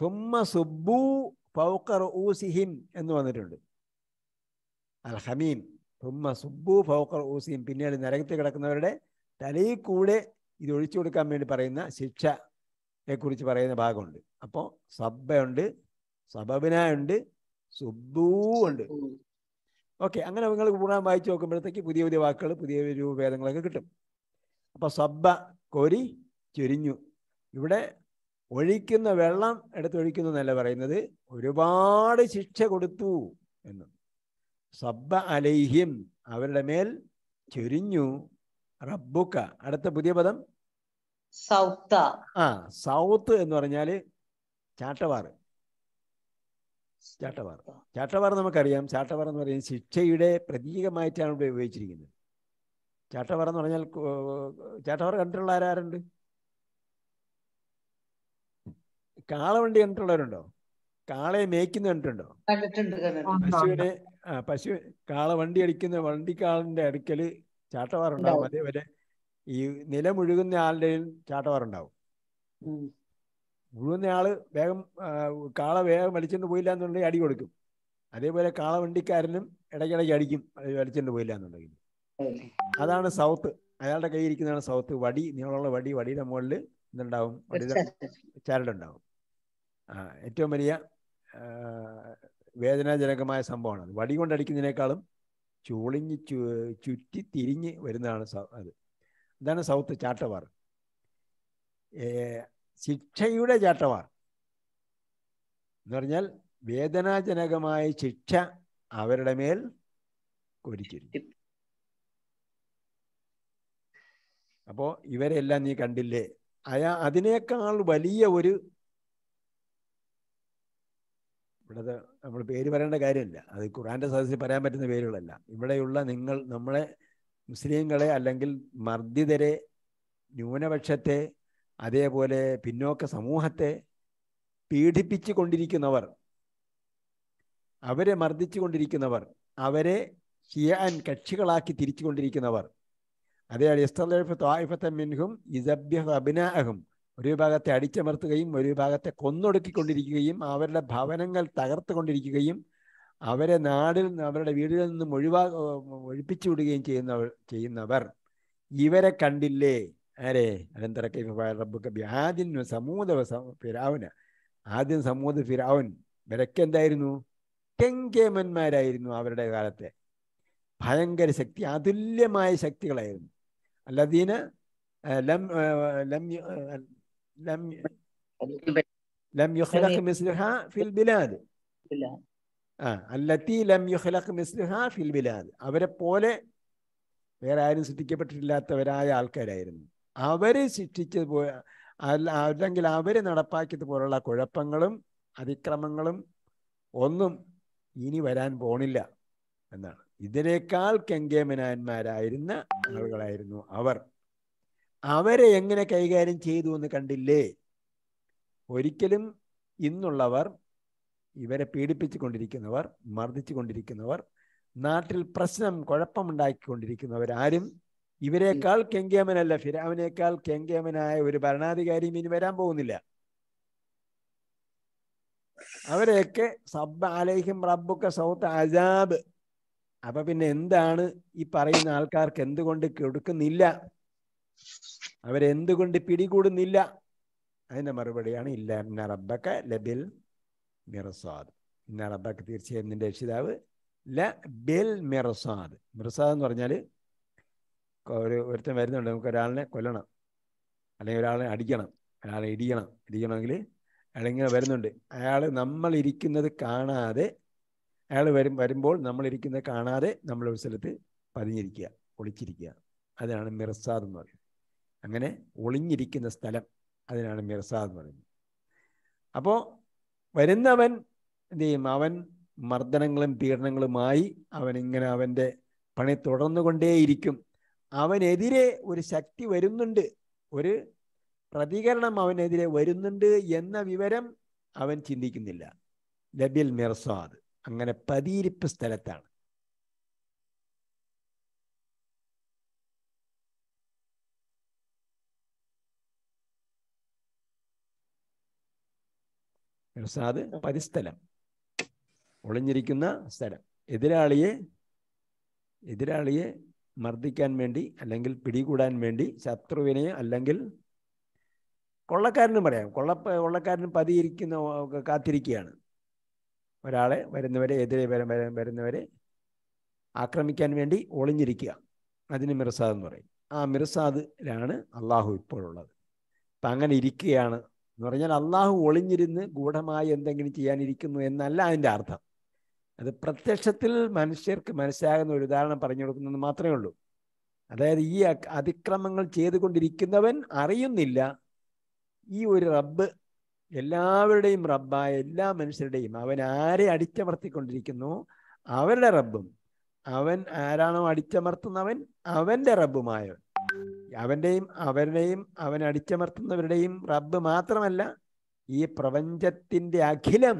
സുമ്മ സുബ്ബു ഫൗക്കർ ഊസിഹിം എന്ന് വന്നിട്ടുണ്ട് അൽ ഹമീം സുമ്മ സുബ്ബു ഫൗക്കർ ഊസിഹിം പിന്നീട് നരകത്തിൽ കിടക്കുന്നവരുടെ തലയിൽ കൂടെ ഇത് ഒഴിച്ചു കൊടുക്കാൻ വേണ്ടി പറയുന്ന ശിക്ഷയെ കുറിച്ച് പറയുന്ന ഭാഗമുണ്ട് അപ്പോൾ സബ്ബയുണ്ട് സബബിനുണ്ട് സുബൂ ഉണ്ട് ഓക്കെ അങ്ങനെ നിങ്ങൾ പൂർണ്ണം വായിച്ചു നോക്കുമ്പോഴത്തേക്ക് പുതിയ പുതിയ വാക്കുകൾ പുതിയ രൂപഭേദങ്ങളൊക്കെ കിട്ടും അപ്പോൾ സബ്ബ കോരി ചൊരിഞ്ഞു ഇവിടെ ഒഴിക്കുന്ന വെള്ളം എടുത്തൊഴിക്കുന്നു എന്നല്ല പറയുന്നത് ഒരുപാട് ശിക്ഷ കൊടുത്തു എന്ന് സബ്ബ അലൈഹിം അവരുടെ മേൽ ചൊരിഞ്ഞു റബ്ബുക്ക അടുത്ത പുതിയ പദം സൗത്ത ആ സൗത്ത് എന്ന് പറഞ്ഞാല് ചാട്ടവാറ് ചാട്ടവാർ ചാട്ടവാർ നമുക്കറിയാം ചാട്ടവാർ എന്ന് പറയുന്നത് ശിക്ഷയുടെ പ്രതീകമായിട്ടാണ് ഇവിടെ ഉപയോഗിച്ചിരിക്കുന്നത് ചാട്ടവാർ എന്ന് പറഞ്ഞാൽ ചാട്ടവാർ കണ്ടിട്ടുള്ള ആരാരുണ്ട് കാളവണ്ടി കണ്ടിട്ടുള്ളവരുണ്ടോ കാളയെ മേയ്ക്കുന്ന കണ്ടിട്ടുണ്ടോ പശുവിനെ ആ പശു കാള വണ്ടി അടിക്കുന്ന വണ്ടിക്കാളിന്റെ അടുക്കൽ ചാട്ടവാറുണ്ടാവും അതേപോലെ ഈ നിലമുഴുകുന്ന ആളുടെ ചാട്ടവാറുണ്ടാവും മുഴുകുന്ന ആള് വേഗം കാള വേഗം വലിച്ചോണ്ട് പോയില്ല എന്നുണ്ടെങ്കിൽ അടി കൊടുക്കും അതേപോലെ കാള വണ്ടിക്കാരനും ഇടയ്ക്കിടയ്ക്ക് അടിക്കും വലിച്ചോണ്ട് പോയില്ല എന്നുണ്ടെങ്കിൽ അതാണ് സൗത്ത് അയാളുടെ കയ്യിൽ ഇരിക്കുന്നതാണ് സൗത്ത് വടി നീളമുള്ള വടി വടിയുടെ മുകളിൽ ഇതുണ്ടാവും ചരടുണ്ടാവും ഏറ്റവും വലിയ വേദനാജനകമായ സംഭവമാണ് അത് വടി കൊണ്ടടിക്കുന്നതിനേക്കാളും ചു ചുറ്റി തിരിഞ്ഞ് വരുന്നതാണ് അത് ഇതാണ് സൗത്ത് ചാട്ടവാർ ശിക്ഷയുടെ ചാട്ടവാർ എന്ന് പറഞ്ഞാൽ വേദനാജനകമായ ശിക്ഷ അവരുടെ മേൽ കൊരിച്ചിരുന്നു അപ്പോൾ ഇവരെല്ലാം നീ കണ്ടില്ലേ അയാ അതിനേക്കാൾ വലിയ ഒരു ഇവിടുത്തെ നമ്മൾ പേര് പറയേണ്ട കാര്യമില്ല അത് ഖുറാൻ്റെ സദസ്സിൽ പറയാൻ പറ്റുന്ന പേരുകളല്ല ഇവിടെയുള്ള നിങ്ങൾ നമ്മളെ മുസ്ലിങ്ങളെ അല്ലെങ്കിൽ മർദ്ദിതരെ ന്യൂനപക്ഷത്തെ അതേപോലെ പിന്നോക്ക സമൂഹത്തെ പീഡിപ്പിച്ചു കൊണ്ടിരിക്കുന്നവർ അവരെ മർദ്ദിച്ചു കൊണ്ടിരിക്കുന്നവർ അവരെ ഷിയാൻ കക്ഷികളാക്കി തിരിച്ചുകൊണ്ടിരിക്കുന്നവർ അതേ ഇസ്തലൈഫ് മിൻഹും ഇസബ്യഹ് അബിനാഹും ഒരു വിഭാഗത്തെ അടിച്ചമർത്തുകയും ഒരു വിഭാഗത്തെ കൊന്നൊടുക്കിക്കൊണ്ടിരിക്കുകയും അവരുടെ ഭവനങ്ങൾ തകർത്തുകൊണ്ടിരിക്കുകയും അവരെ നാടിൽ നിന്ന് അവരുടെ വീടുകളിൽ നിന്നും ഒഴിവാ ഒഴിപ്പിച്ചു വിടുകയും ചെയ്യുന്നവർ ചെയ്യുന്നവർ ഇവരെ കണ്ടില്ലേ ആരെ അനന്തരക്കെ റബ്ബുക്കബി ആദ്യം സമൂത ഫിരാവുന് ആദ്യം സമൂത് ഫിറാവുൻ ഇവരൊക്കെ എന്തായിരുന്നു കെങ്കേമന്മാരായിരുന്നു അവരുടെ കാലത്തെ ഭയങ്കര ശക്തി അതുല്യമായ ശക്തികളായിരുന്നു അല്ലദീന ലം ലം لم لم يخلق مثلها في البلاد അല്ലത്തി ലം യുഹലഖ് മിസ്ലിഹ ഫിൽ ബിലാദ് അവരെ പോലെ വേറെ ആരും സൃഷ്ടിക്കപ്പെട്ടിട്ടില്ലാത്തവരായ ആൾക്കാരായിരുന്നു അവര് സൃഷ്ടിച്ചത് പോ അല്ലെങ്കിൽ അവര് നടപ്പാക്കിയതുപോലുള്ള കുഴപ്പങ്ങളും അതിക്രമങ്ങളും ഒന്നും ഇനി വരാൻ പോണില്ല എന്നാണ് ഇതിനേക്കാൾ കെങ്കേമനാന്മാരായിരുന്ന ആളുകളായിരുന്നു അവർ അവരെ എങ്ങനെ കൈകാര്യം ചെയ്തു എന്ന് കണ്ടില്ലേ ഒരിക്കലും ഇന്നുള്ളവർ ഇവരെ പീഡിപ്പിച്ചുകൊണ്ടിരിക്കുന്നവർ മർദ്ദിച്ചുകൊണ്ടിരിക്കുന്നവർ മർദ്ദിച്ചു കൊണ്ടിരിക്കുന്നവർ നാട്ടിൽ പ്രശ്നം ആരും ഇവരെക്കാൾ കെങ്കേമനല്ല ഫിരാവിനേക്കാൾ കെങ്കേമനായ ഒരു ഭരണാധികാരിയും ഇനി വരാൻ പോകുന്നില്ല അവരെയൊക്കെ സബ് അലൈഹിം റബ്ബുക്ക സൗത്ത് അജാബ് അപ്പൊ പിന്നെ എന്താണ് ഈ പറയുന്ന ആൾക്കാർക്ക് എന്തുകൊണ്ട് കൊടുക്കുന്നില്ല അവരെന്തുകൊണ്ട് പിടികൂടുന്നില്ല അതിന്റെ മറുപടിയാണ് ഇല്ല ഇന്ന ലബിൽ മിറസാദ് ഇന്ന തീർച്ചയായും നിന്റെ രക്ഷിതാവ് ല ബിൽ മിറസാദ് മിറസാദ് എന്ന് പറഞ്ഞാൽ ഒരു ഒരുത്തൻ വരുന്നുണ്ട് നമുക്ക് ഒരാളിനെ കൊല്ലണം അല്ലെങ്കിൽ ഒരാളെ അടിക്കണം ഒരാളെ ഇടിക്കണം ഇടിക്കണമെങ്കിൽ അയാളിങ്ങനെ വരുന്നുണ്ട് അയാൾ നമ്മൾ ഇരിക്കുന്നത് കാണാതെ അയാൾ വരും വരുമ്പോൾ നമ്മൾ ഇരിക്കുന്നത് കാണാതെ നമ്മൾ ഒരു സ്ഥലത്ത് പതിഞ്ഞിരിക്കുക ഒളിച്ചിരിക്കുക അതാണ് മിർസാദ് എന്ന് പറയുന്നത് അങ്ങനെ ഒളിഞ്ഞിരിക്കുന്ന സ്ഥലം അതിനാണ് മിർസ എന്ന് പറയുന്നത് അപ്പോൾ വരുന്നവൻ എന്ത് ചെയ്യും അവൻ മർദ്ദനങ്ങളും പീഡനങ്ങളുമായി അവനിങ്ങനെ അവൻ്റെ പണി തുടർന്നുകൊണ്ടേയിരിക്കും അവനെതിരെ ഒരു ശക്തി വരുന്നുണ്ട് ഒരു പ്രതികരണം അവനെതിരെ വരുന്നുണ്ട് എന്ന വിവരം അവൻ ചിന്തിക്കുന്നില്ല ലബിൽ മിർസാദ് അങ്ങനെ പതിയിരിപ്പ് സ്ഥലത്താണ് ഇർസാദ് പരിസ്ഥലം ഒളിഞ്ഞിരിക്കുന്ന സ്ഥലം എതിരാളിയെ എതിരാളിയെ മർദ്ദിക്കാൻ വേണ്ടി അല്ലെങ്കിൽ പിടികൂടാൻ വേണ്ടി ശത്രുവിനെ അല്ലെങ്കിൽ കൊള്ളക്കാരനും പറയാം കൊള്ള കൊള്ളക്കാരൻ പതിയിരിക്കുന്ന കാത്തിരിക്കുകയാണ് ഒരാളെ വരുന്നവരെ എതിരെ വരുന്നവരെ ആക്രമിക്കാൻ വേണ്ടി ഒളിഞ്ഞിരിക്കുക അതിന് മിർസാദ് എന്ന് പറയും ആ മിർസാദിലാണ് അള്ളാഹു ഇപ്പോഴുള്ളത് അപ്പം അങ്ങനെ ഇരിക്കുകയാണ് എന്ന് പറഞ്ഞാൽ അള്ളാഹു ഒളിഞ്ഞിരുന്ന് ഗൂഢമായി എന്തെങ്കിലും ചെയ്യാനിരിക്കുന്നു എന്നല്ല അതിൻ്റെ അർത്ഥം അത് പ്രത്യക്ഷത്തിൽ മനുഷ്യർക്ക് മനസ്സിലാകുന്ന ഒരു ഉദാഹരണം പറഞ്ഞു കൊടുക്കുന്നത് മാത്രമേ ഉള്ളൂ അതായത് ഈ അതിക്രമങ്ങൾ ചെയ്തുകൊണ്ടിരിക്കുന്നവൻ അറിയുന്നില്ല ഈ ഒരു റബ്ബ് എല്ലാവരുടെയും റബ്ബായ എല്ലാ മനുഷ്യരുടെയും അവൻ ആരെ അടിച്ചമർത്തിക്കൊണ്ടിരിക്കുന്നു അവരുടെ റബ്ബും അവൻ ആരാണോ അടിച്ചമർത്തുന്നവൻ അവൻ്റെ റബ്ബുമായവൻ അവൻ്റെയും അവരുടെയും അവൻ അടിച്ചമർത്തുന്നവരുടെയും റബ്ബ് മാത്രമല്ല ഈ പ്രപഞ്ചത്തിൻ്റെ അഖിലം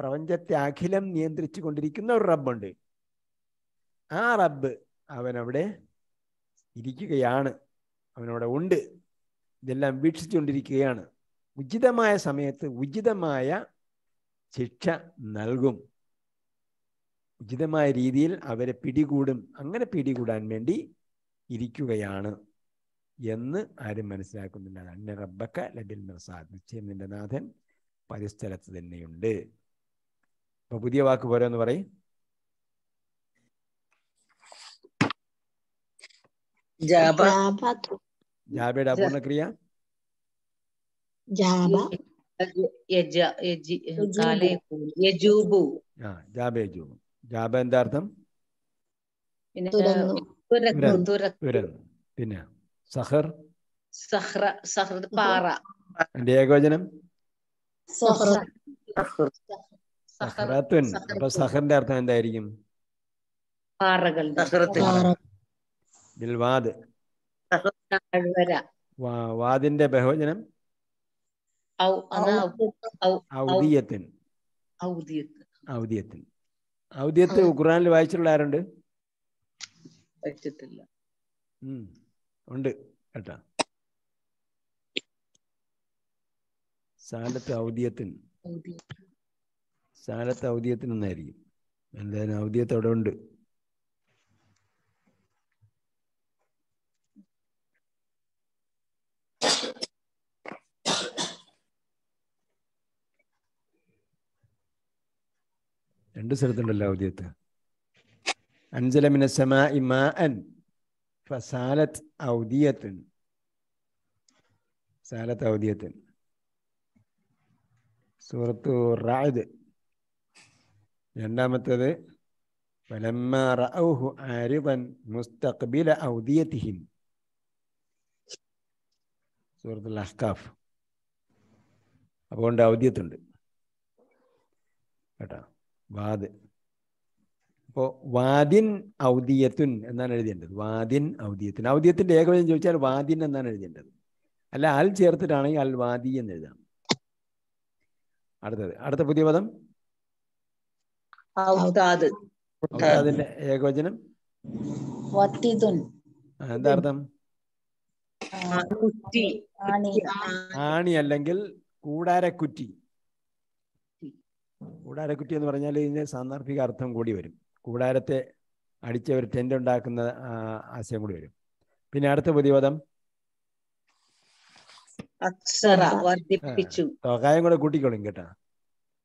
പ്രപഞ്ചത്തെ അഖിലം നിയന്ത്രിച്ചു കൊണ്ടിരിക്കുന്ന ഒരു റബ്ബുണ്ട് ആ റബ്ബ് അവനവിടെ ഇരിക്കുകയാണ് അവനവിടെ ഉണ്ട് ഇതെല്ലാം വീക്ഷിച്ചുകൊണ്ടിരിക്കുകയാണ് ഉചിതമായ സമയത്ത് ഉചിതമായ ശിക്ഷ നൽകും ഉചിതമായ രീതിയിൽ അവരെ പിടികൂടും അങ്ങനെ പിടികൂടാൻ വേണ്ടി ഇരിക്കുകയാണ് എന്ന് ആരും മനസ്സിലാക്കുന്നില്ല അന്ന റബ്ബക്ക ലബിൽ മിർസാദ് നിശ്ചയം നിന്റെ നാഥൻ പരിസ്ഥലത്ത് തന്നെയുണ്ട് അപ്പൊ പുതിയ വാക്ക് എന്ന് പറയും ജാബയുടെ അപൂർണ ക്രിയ ജാബ എന്താർത്ഥം പിന്നെ സഹർ സഹ്ര സഹ്ര പാറ എന്റെ ഏകോചനം സഹ്റത്തുൻ അപ്പൊ സഹറിന്റെ അർത്ഥം എന്തായിരിക്കും പാറകൾ വാദിന്റെ ബഹുവചനം ഔദിയത്തിൻ ഔദിയത്ത് ഖുറാനിൽ വായിച്ചിട്ടുള്ള ആരുണ്ട് പറ്റത്തില്ല ഉണ്ട് കേട്ടാ സാലത്ത് ഔദ്യത്തിന് സാലത്ത് ഔദ്യത്തിനൊന്നായിരിക്കും എന്തായാലും ഔദ്യത്ത് അവിടെ ഉണ്ട് രണ്ട് സ്ഥലത്തുണ്ടല്ലോ ഔദ്യത്ത് അൻസല മിന സമാ ഇമാ അൻ ഫസാലത്ത് ഔദിയത്തിൻ സാലത്ത് ഔദിയത്തിൻ സൂറത്തു റായത് രണ്ടാമത്തത് അതുകൊണ്ട് ഔദ്യത്തുണ്ട് കേട്ടോ വാദ് അപ്പോൾ വാദിൻ ഔദിയത്തുൻ എന്നാണ് എഴുതേണ്ടത് വാദിൻ ഔദ്യത്തുൻ ഔദ്യത്തിൻ്റെ ഏകവചനം ചോദിച്ചാൽ വാദിൻ എന്നാണ് എഴുതേണ്ടത് അല്ല അൽ ചേർത്തിട്ടാണെങ്കിൽ അൽ വാദി എന്ന് എഴുതാം അടുത്തത് അടുത്ത പുതിയ പദം അതിന്റെ ഏകവചനം എന്താ അർത്ഥം ആണി അല്ലെങ്കിൽ കൂടാരക്കുറ്റി കൂടാരക്കുറ്റി എന്ന് പറഞ്ഞാൽ ഇതിന്റെ സാന്ദർഭിക അർത്ഥം കൂടി വരും കൂടാരത്തെ അടിച്ച് ഒരു ടെൻ്റ് ഉണ്ടാക്കുന്ന ആശയം കൂടി വരും പിന്നെ അടുത്ത പുതിയപദം തകായം കൂടെ കൂട്ടിക്കോളും കേട്ടാ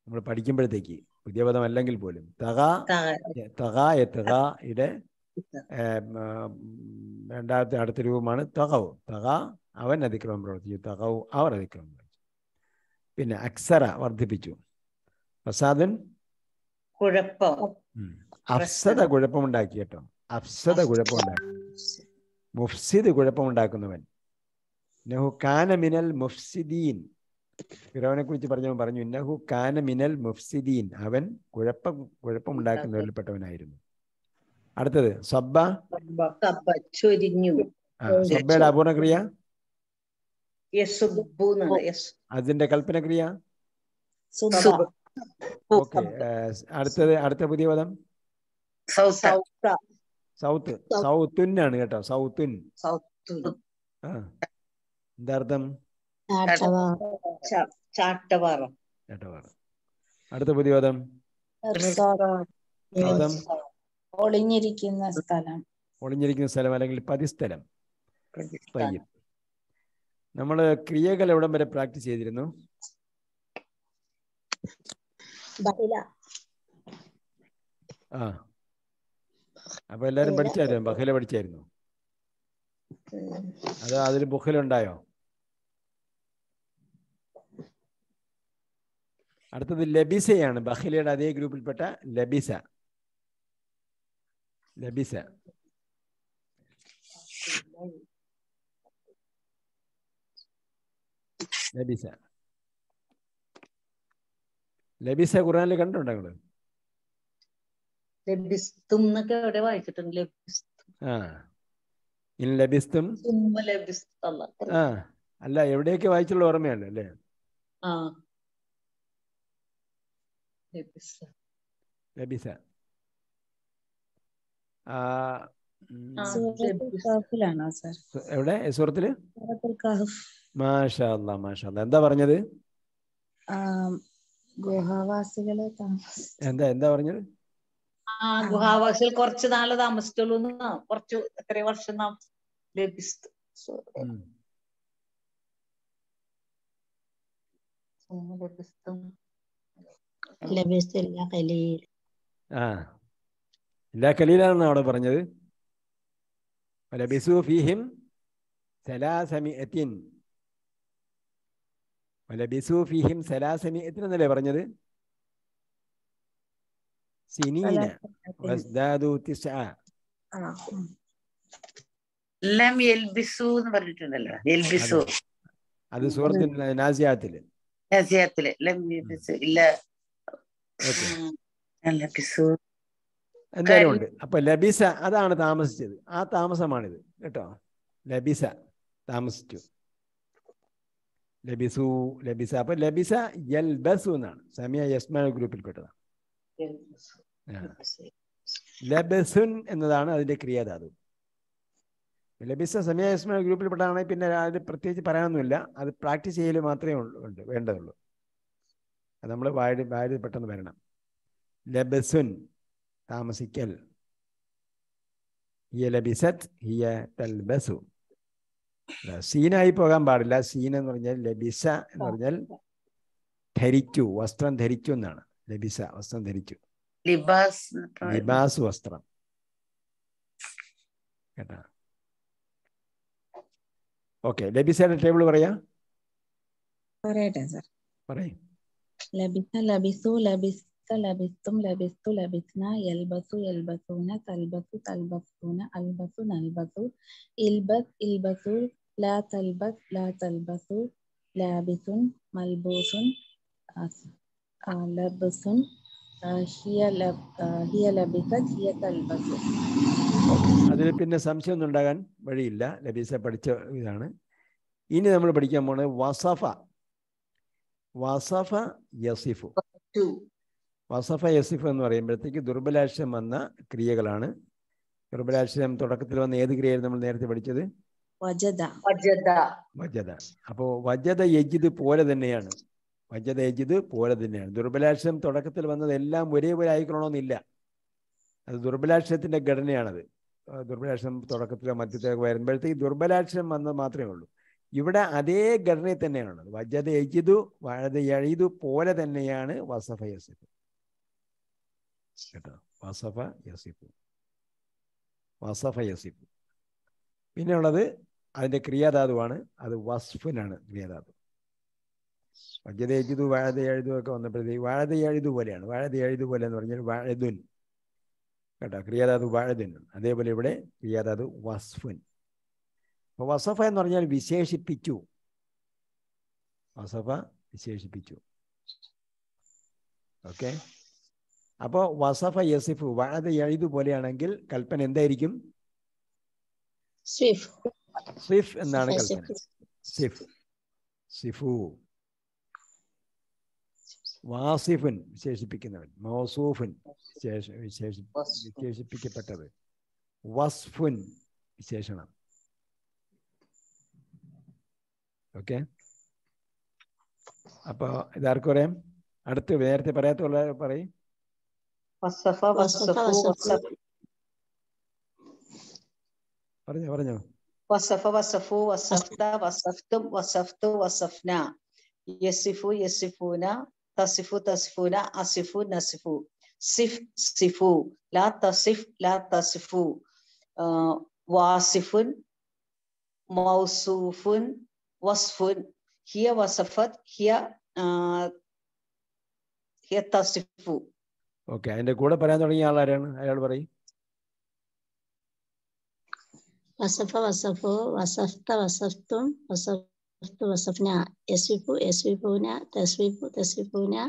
നമ്മൾ പഠിക്കുമ്പോഴത്തേക്ക് പുതിയ അല്ലെങ്കിൽ പോലും തക തക എത്തക ഇടെ രണ്ടാമത്തെ അടുത്ത രൂപമാണ് തകവ് തക അവൻ അതിക്രമം പ്രവർത്തിച്ചു തകവ് അവർ അതിക്രമം പ്രവർത്തിച്ചു പിന്നെ അക്സര വർദ്ധിപ്പിച്ചു പ്രസാദൻ കുഴപ്പം അഫ്സത കുഴപ്പമുണ്ടാക്കി കേട്ടോ അഫ്സത കുഴപ്പമുണ്ടാക്കി മുഫ്സിദ് കുഴപ്പമുണ്ടാക്കുന്നവൻ നഹു കാന മിനൽ മുഫ്സിദീൻ ഫിറോനെ കുറിച്ച് പറഞ്ഞു പറഞ്ഞു നഹു കാന മിനൽ മുഫ്സിദീൻ അവൻ കുഴപ്പം കുഴപ്പമുണ്ടാക്കുന്നവരിൽപ്പെട്ടവനായിരുന്നു അടുത്തത് സബ്ബ സബ്ബയുടെ അപൂർണ ക്രിയ അതിന്റെ കൽപ്പന ക്രിയ ഓക്കെ അടുത്തത് അടുത്ത പുതിയ പദം സൗത്ത് സൗത്ത് ആണ് കേട്ടോ സൗത്തുൻ എന്താർത്ഥം അടുത്ത പ്രതിവാദം ഒളിഞ്ഞിരിക്കുന്ന സ്ഥലം ഒളിഞ്ഞിരിക്കുന്ന സ്ഥലം അല്ലെങ്കിൽ പതിസ്ഥലം പയ്യം നമ്മൾ ക്രിയകൾ എവിടം വരെ പ്രാക്ടീസ് ചെയ്തിരുന്നു ആ അപ്പൊ എല്ലാരും പഠിച്ചായിരുന്നു ബഹല പഠിച്ചായിരുന്നു അത് അതിൽ ബുഹലുണ്ടായോ അടുത്തത് ലബിസയാണ് ബഹലയുടെ അതേ ഗ്രൂപ്പിൽപ്പെട്ട ലബിസ ലബിസ ലബിസ ലബിസ ഖുറാനിൽ കണ്ടുണ്ടോ നിങ്ങള് ലബിസ്തും എന്നൊക്കെ എവിടെ വായിച്ചിട്ടുണ്ട് ലബിസ്തും ഇൻ ലബിസ്തും അല്ല എവിടെയൊക്കെ വായിച്ചുള്ള ഓർമ്മയല്ല അല്ലേ എവിടെ മാഷാ മാഷാ എന്താ പറഞ്ഞത് ഗുഹാവാസികളെ എന്താ എന്താ പറഞ്ഞത് ആ ഗുഹാവാസിൽ കുറച്ച് നാള് താമസിച്ചുള്ളൂ എന്ന് കുറച്ച് എത്ര വർഷം താമസിച്ചു ലഭിച്ചു എല്ലാ അവിടെ പറഞ്ഞത് ഫീഹിം ഫീഹിം എന്നല്ലേ പറഞ്ഞത് سنين وازدادوا تسعة ലം യൽബിസു എന്ന് പറഞ്ഞിട്ടുണ്ടല്ലോ യൽബിസു അത് സുഹൃത്തിൽ നാസിയാത്തില് നാസിയാത്തില് ലം യൽബിസു ഇല്ല ലബിസു എന്തായാലും ഉണ്ട് അപ്പൊ ലബിസ അതാണ് താമസിച്ചത് ആ താമസമാണിത് കേട്ടോ ലബിസ താമസിച്ചു ലബിസു ലബിസ അപ്പൊ ലബിസ യൽബസു എന്നാണ് സമയ യസ്മാൻ ഗ്രൂപ്പിൽ പെട്ടതാണ് ലബസുൻ എന്നതാണ് അതിന്റെ ക്രിയാധാതു ലബിസ സമയസ്മ ഗ്രൂപ്പിൽപ്പെട്ടാണ് പിന്നെ അത് പ്രത്യേകിച്ച് പറയാനൊന്നുമില്ല അത് പ്രാക്ടീസ് ചെയ്യൽ മാത്രമേ ഉള്ളൂ വേണ്ടതുള്ളൂ അത് നമ്മൾ വായു വായു പെട്ടെന്ന് വരണം ലബസുൻ താമസിക്കൽ ഹിയ ലബിസത് ഹിയ തൽബസു സീനായി പോകാൻ പാടില്ല സീൻ എന്ന് പറഞ്ഞാൽ ലബിസ എന്ന് പറഞ്ഞാൽ ധരിച്ചു വസ്ത്രം ധരിച്ചു എന്നാണ് ലബിസ വസ്ത്രം ധരിച്ചു ലിബാസ് ലിബാസ് വസ്ത്രം കേട്ടാ ഓക്കെ ലബിസയുടെ ടേബിൾ പറയാ പറയട്ടെ സർ പറയും ലബിസ ലബിസു ലബിസ ലബിസ്തും ലബിസ്തു ലബിസ്ന യൽബസു യൽബസൂന തൽബസു തൽബസൂന അൽബസു നൽബസു ഇൽബസ് ഇൽബസു ലാ തൽബസ് ലാ തൽബസു ലാബിസുൻ മൽബൂസുൻ ലബസുൻ അതിൽ പിന്നെ സംശയം ഒന്നും ഉണ്ടാകാൻ വഴിയില്ല ലബീസ പഠിച്ച ഇതാണ് ഇനി നമ്മൾ പഠിക്കാൻ പോണത് വസഫ വസഫ യസിഫു വസഫ യസിഫ് എന്ന് പറയുമ്പോഴത്തേക്ക് ദുർബലാക്ഷരം വന്ന ക്രിയകളാണ് ദുർബലാക്ഷരം തുടക്കത്തിൽ വന്ന ഏത് ക്രിയയായിരുന്നു നമ്മൾ നേരത്തെ പഠിച്ചത് വജദ വജദ അപ്പോ വജദ യജിദ് പോലെ തന്നെയാണ് വജ്ജതേജിത് പോലെ തന്നെയാണ് ദുർബലാക്ഷരം തുടക്കത്തിൽ വന്നത് എല്ലാം ഒരേപോലെ ആയിക്കണമെന്നില്ല അത് ദുർബലാക്ഷരത്തിൻ്റെ ഘടനയാണത് ദുർബലാക്ഷരം തുടക്കത്തിലോ മധ്യത്തിലൊക്കെ വരുമ്പോഴത്തേക്ക് ദുർബലാക്ഷരം വന്നത് മാത്രമേ ഉള്ളൂ ഇവിടെ അതേ ഘടനയിൽ തന്നെയാണുള്ളത് വജ്ജത എജിതു വഴത എഴുതു പോലെ തന്നെയാണ് വസഫ യസിഫ് കേട്ടോ വസഫ യസിഫ് വസഫ യസിഫ് പിന്നെയുള്ളത് ഉള്ളത് അതിൻ്റെ ക്രിയാധാതുവാണ് അത് വസ്ഫിനാണ് ക്രിയാധാതു വജ്യത എഴുതു വാഴത എഴുതുമൊക്കെ വന്നപ്പോഴത്തേക്ക് വാഴത എഴുതു പോലെയാണ് വാഴത എഴുതു പോലെ എന്ന് പറഞ്ഞാൽ വാഴതുൻ കേട്ടോ ക്രിയാതാതു വാഴതുൻ അതേപോലെ ഇവിടെ ക്രിയാതാതു വസ്ഫുൻ അപ്പോൾ വസഫ എന്ന് പറഞ്ഞാൽ വിശേഷിപ്പിച്ചു വസഫ വിശേഷിപ്പിച്ചു ഓക്കെ അപ്പോൾ വസഫ യസിഫ് വാഴത എഴുതു പോലെയാണെങ്കിൽ കൽപ്പന എന്തായിരിക്കും സ്വിഫ് എന്നാണ് കൽപ്പന സിഫ് സിഫു വാസിഫൻ വിശേഷിപ്പിക്കുന്നവൻ മൗസൂഫൻ വിശേഷിപ്പിക്കപ്പെട്ടത് വസ്ഫുൻ വിശേഷണം ഓക്കെ അപ്പോ ഇതാർക്കും അറിയാം അടുത്ത് നേരത്തെ പറയാത്തുള്ള പറയും പറഞ്ഞോ പറഞ്ഞോ വസഫ വസഫു വസഫ്ത വസഫ്തും വസഫ്തു വസഫ്ന യസിഫു യസിഫൂന തസിഫു തസിഫുന അസിഫു നസിഫു സിഫ് സിഫു ലാ തസിഫ് ലാ തസിഫു വാസിഫുൻ മൗസൂഫുൻ വസ്ഫുൻ ഹിയ വസഫത് ഹിയ ഹിയ തസിഫു ഓക്കെ അതിന്റെ കൂടെ പറയാൻ തുടങ്ങിയ ആളാരാണ് അയാൾ പറയും വസഫ വസഫോ വസഫ്ത വസഫ്തും വസഫ് વસફના એસવીપુ એસવીપુના તસવીપુ તસવીપુના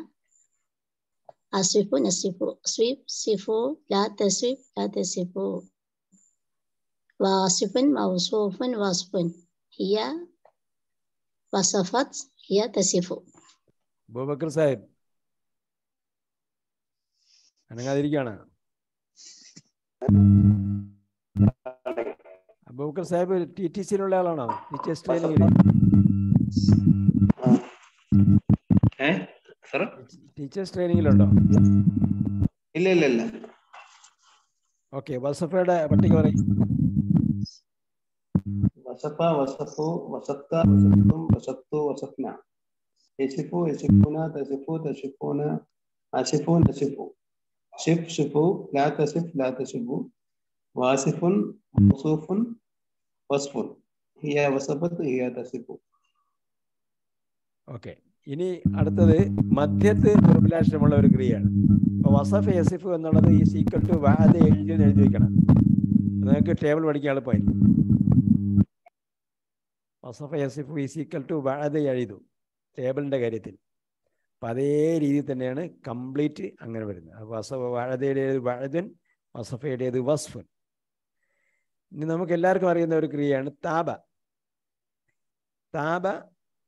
sipu nasifu swif sifu la taswif la tasifu wasifun wa wasfun hiya wasafat hiya tasifu Bu Bakar Sahib അനങ്ങാതിരിക്കുകയാണ് അബൂബക്കർ സാഹിബ് ടി ടി സിയിലുള്ള ആളാണോ ടീച്ചേഴ്സ് ട്രെയിനിങ് ടീച്ചേഴ്സ് ട്രെയിനിങ്ങിലുണ്ടോ ഇല്ല ഇല്ല ഇല്ല ഓക്കെ വസഫയുടെ പട്ടിക പറയും വസഫ വസഫു വസത്ത വസത്തും വസത്തു വസത്ന യസിഫു യസിഫുന തസിഫു തസിഫൂന അസിഫു നസിഫു സിഫ് സിഫു ലാ തസിഫ് ലാ തസിഫു വാസിഫുൻ موصوف വസ്ഫ ഹിയ വസഫത്ത് ഹിയ തസിഫു ഓക്കെ ഇനി അടുത്തത് മധ്യത്ത് ദുർഭിലാഷമുള്ള ഒരു ക്രിയയാണ് അപ്പോൾ വസഫ് യസിഫ് എന്നുള്ളത് ഈ സീക്വൽ ടു വാദ എഴുതി എഴുതി വെക്കണം നിങ്ങൾക്ക് ടേബിൾ പഠിക്കാൻ എളുപ്പമായി വസഫ് യസിഫ് ഈ സീക്വൽ ടു വാദ എഴുതു ടേബിളിൻ്റെ കാര്യത്തിൽ അപ്പം അതേ രീതിയിൽ തന്നെയാണ് കംപ്ലീറ്റ് അങ്ങനെ വരുന്നത് അപ്പോൾ വസഫ് വാഴതയുടേത് വാഴതൻ വസഫയുടേത് വസ്ഫൻ നമുക്ക് എല്ലാവർക്കും അറിയുന്ന ഒരു ക്രിയയാണ് താപ താപ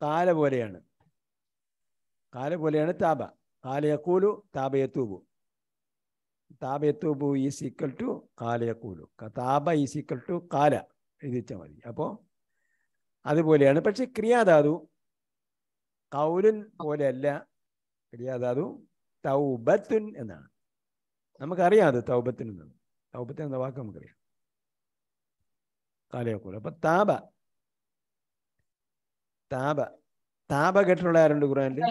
കാല പോലെയാണ് കാല പോലെയാണ് താപ കാലയക്കൂലു താപയത്തൂപു താപയത്തൂപു ഈസ് ഈക്വൽ ടു കാലയക്കൂലു താപ ഈസ് ഈക്വൽ ടു കാല എഴുതിച്ചാൽ മതി അപ്പോൾ അതുപോലെയാണ് പക്ഷെ ക്രിയാധാതു കൗലുൻ പോലെയല്ല ക്രിയാധാതു തൗബത്തുൻ എന്നാണ് നമുക്കറിയാം അത് തൗബത്തുൻ എന്നത് തൗബത്തിൻ എന്ന വാക്ക് നമുക്കറിയാം കാലയക്കൂല അപ്പൊ താപ താപ താപ കേട്ടിട്ടുള്ള ആരുണ്ട് ഖുറാനിൽ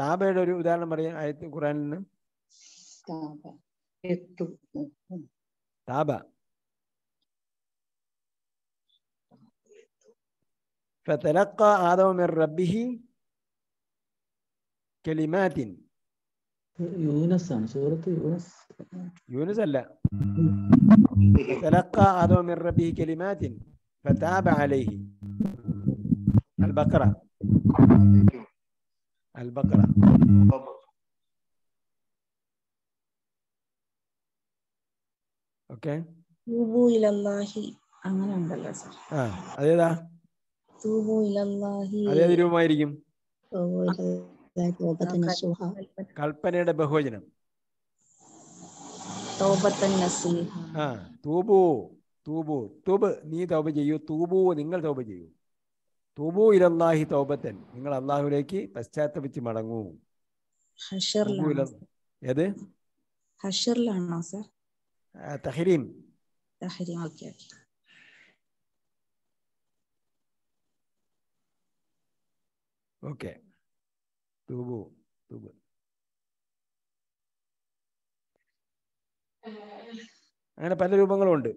താപയുടെ ഒരു ഉദാഹരണം പറയാം ആയത്ത് ഖുറാനിൽ നിന്ന് താപ فتلقى آدم من ربه كلمات يونس سورة يعني يونس يونس لا تلقى آدم من ربه كلمات فتاب عليه البقرة البقرة اوكي توبوا الى الله അങ്ങനെ ഉണ്ടല്ലോ സർ അതേതാ തൂബു ഇലല്ലാഹി അതേത് രൂപമായിരിക്കും തൂബു ഇലല്ലാഹി കൽപ്പനയുടെ ബഹുവചനം നീ തൗബ ചെയ്യൂ തൂബു നിങ്ങൾ തൗബ ചെയ്യൂ തൂബു ഇലല്ലാഹി തൗബത്തൻ നിങ്ങൾ അള്ളാഹുലേക്ക് പശ്ചാത്തപിച്ച് മടങ്ങൂ ഏത് തഹരീം ഓക്കെ Tubo, tubo. അങ്ങനെ പല രൂപങ്ങളുണ്ട്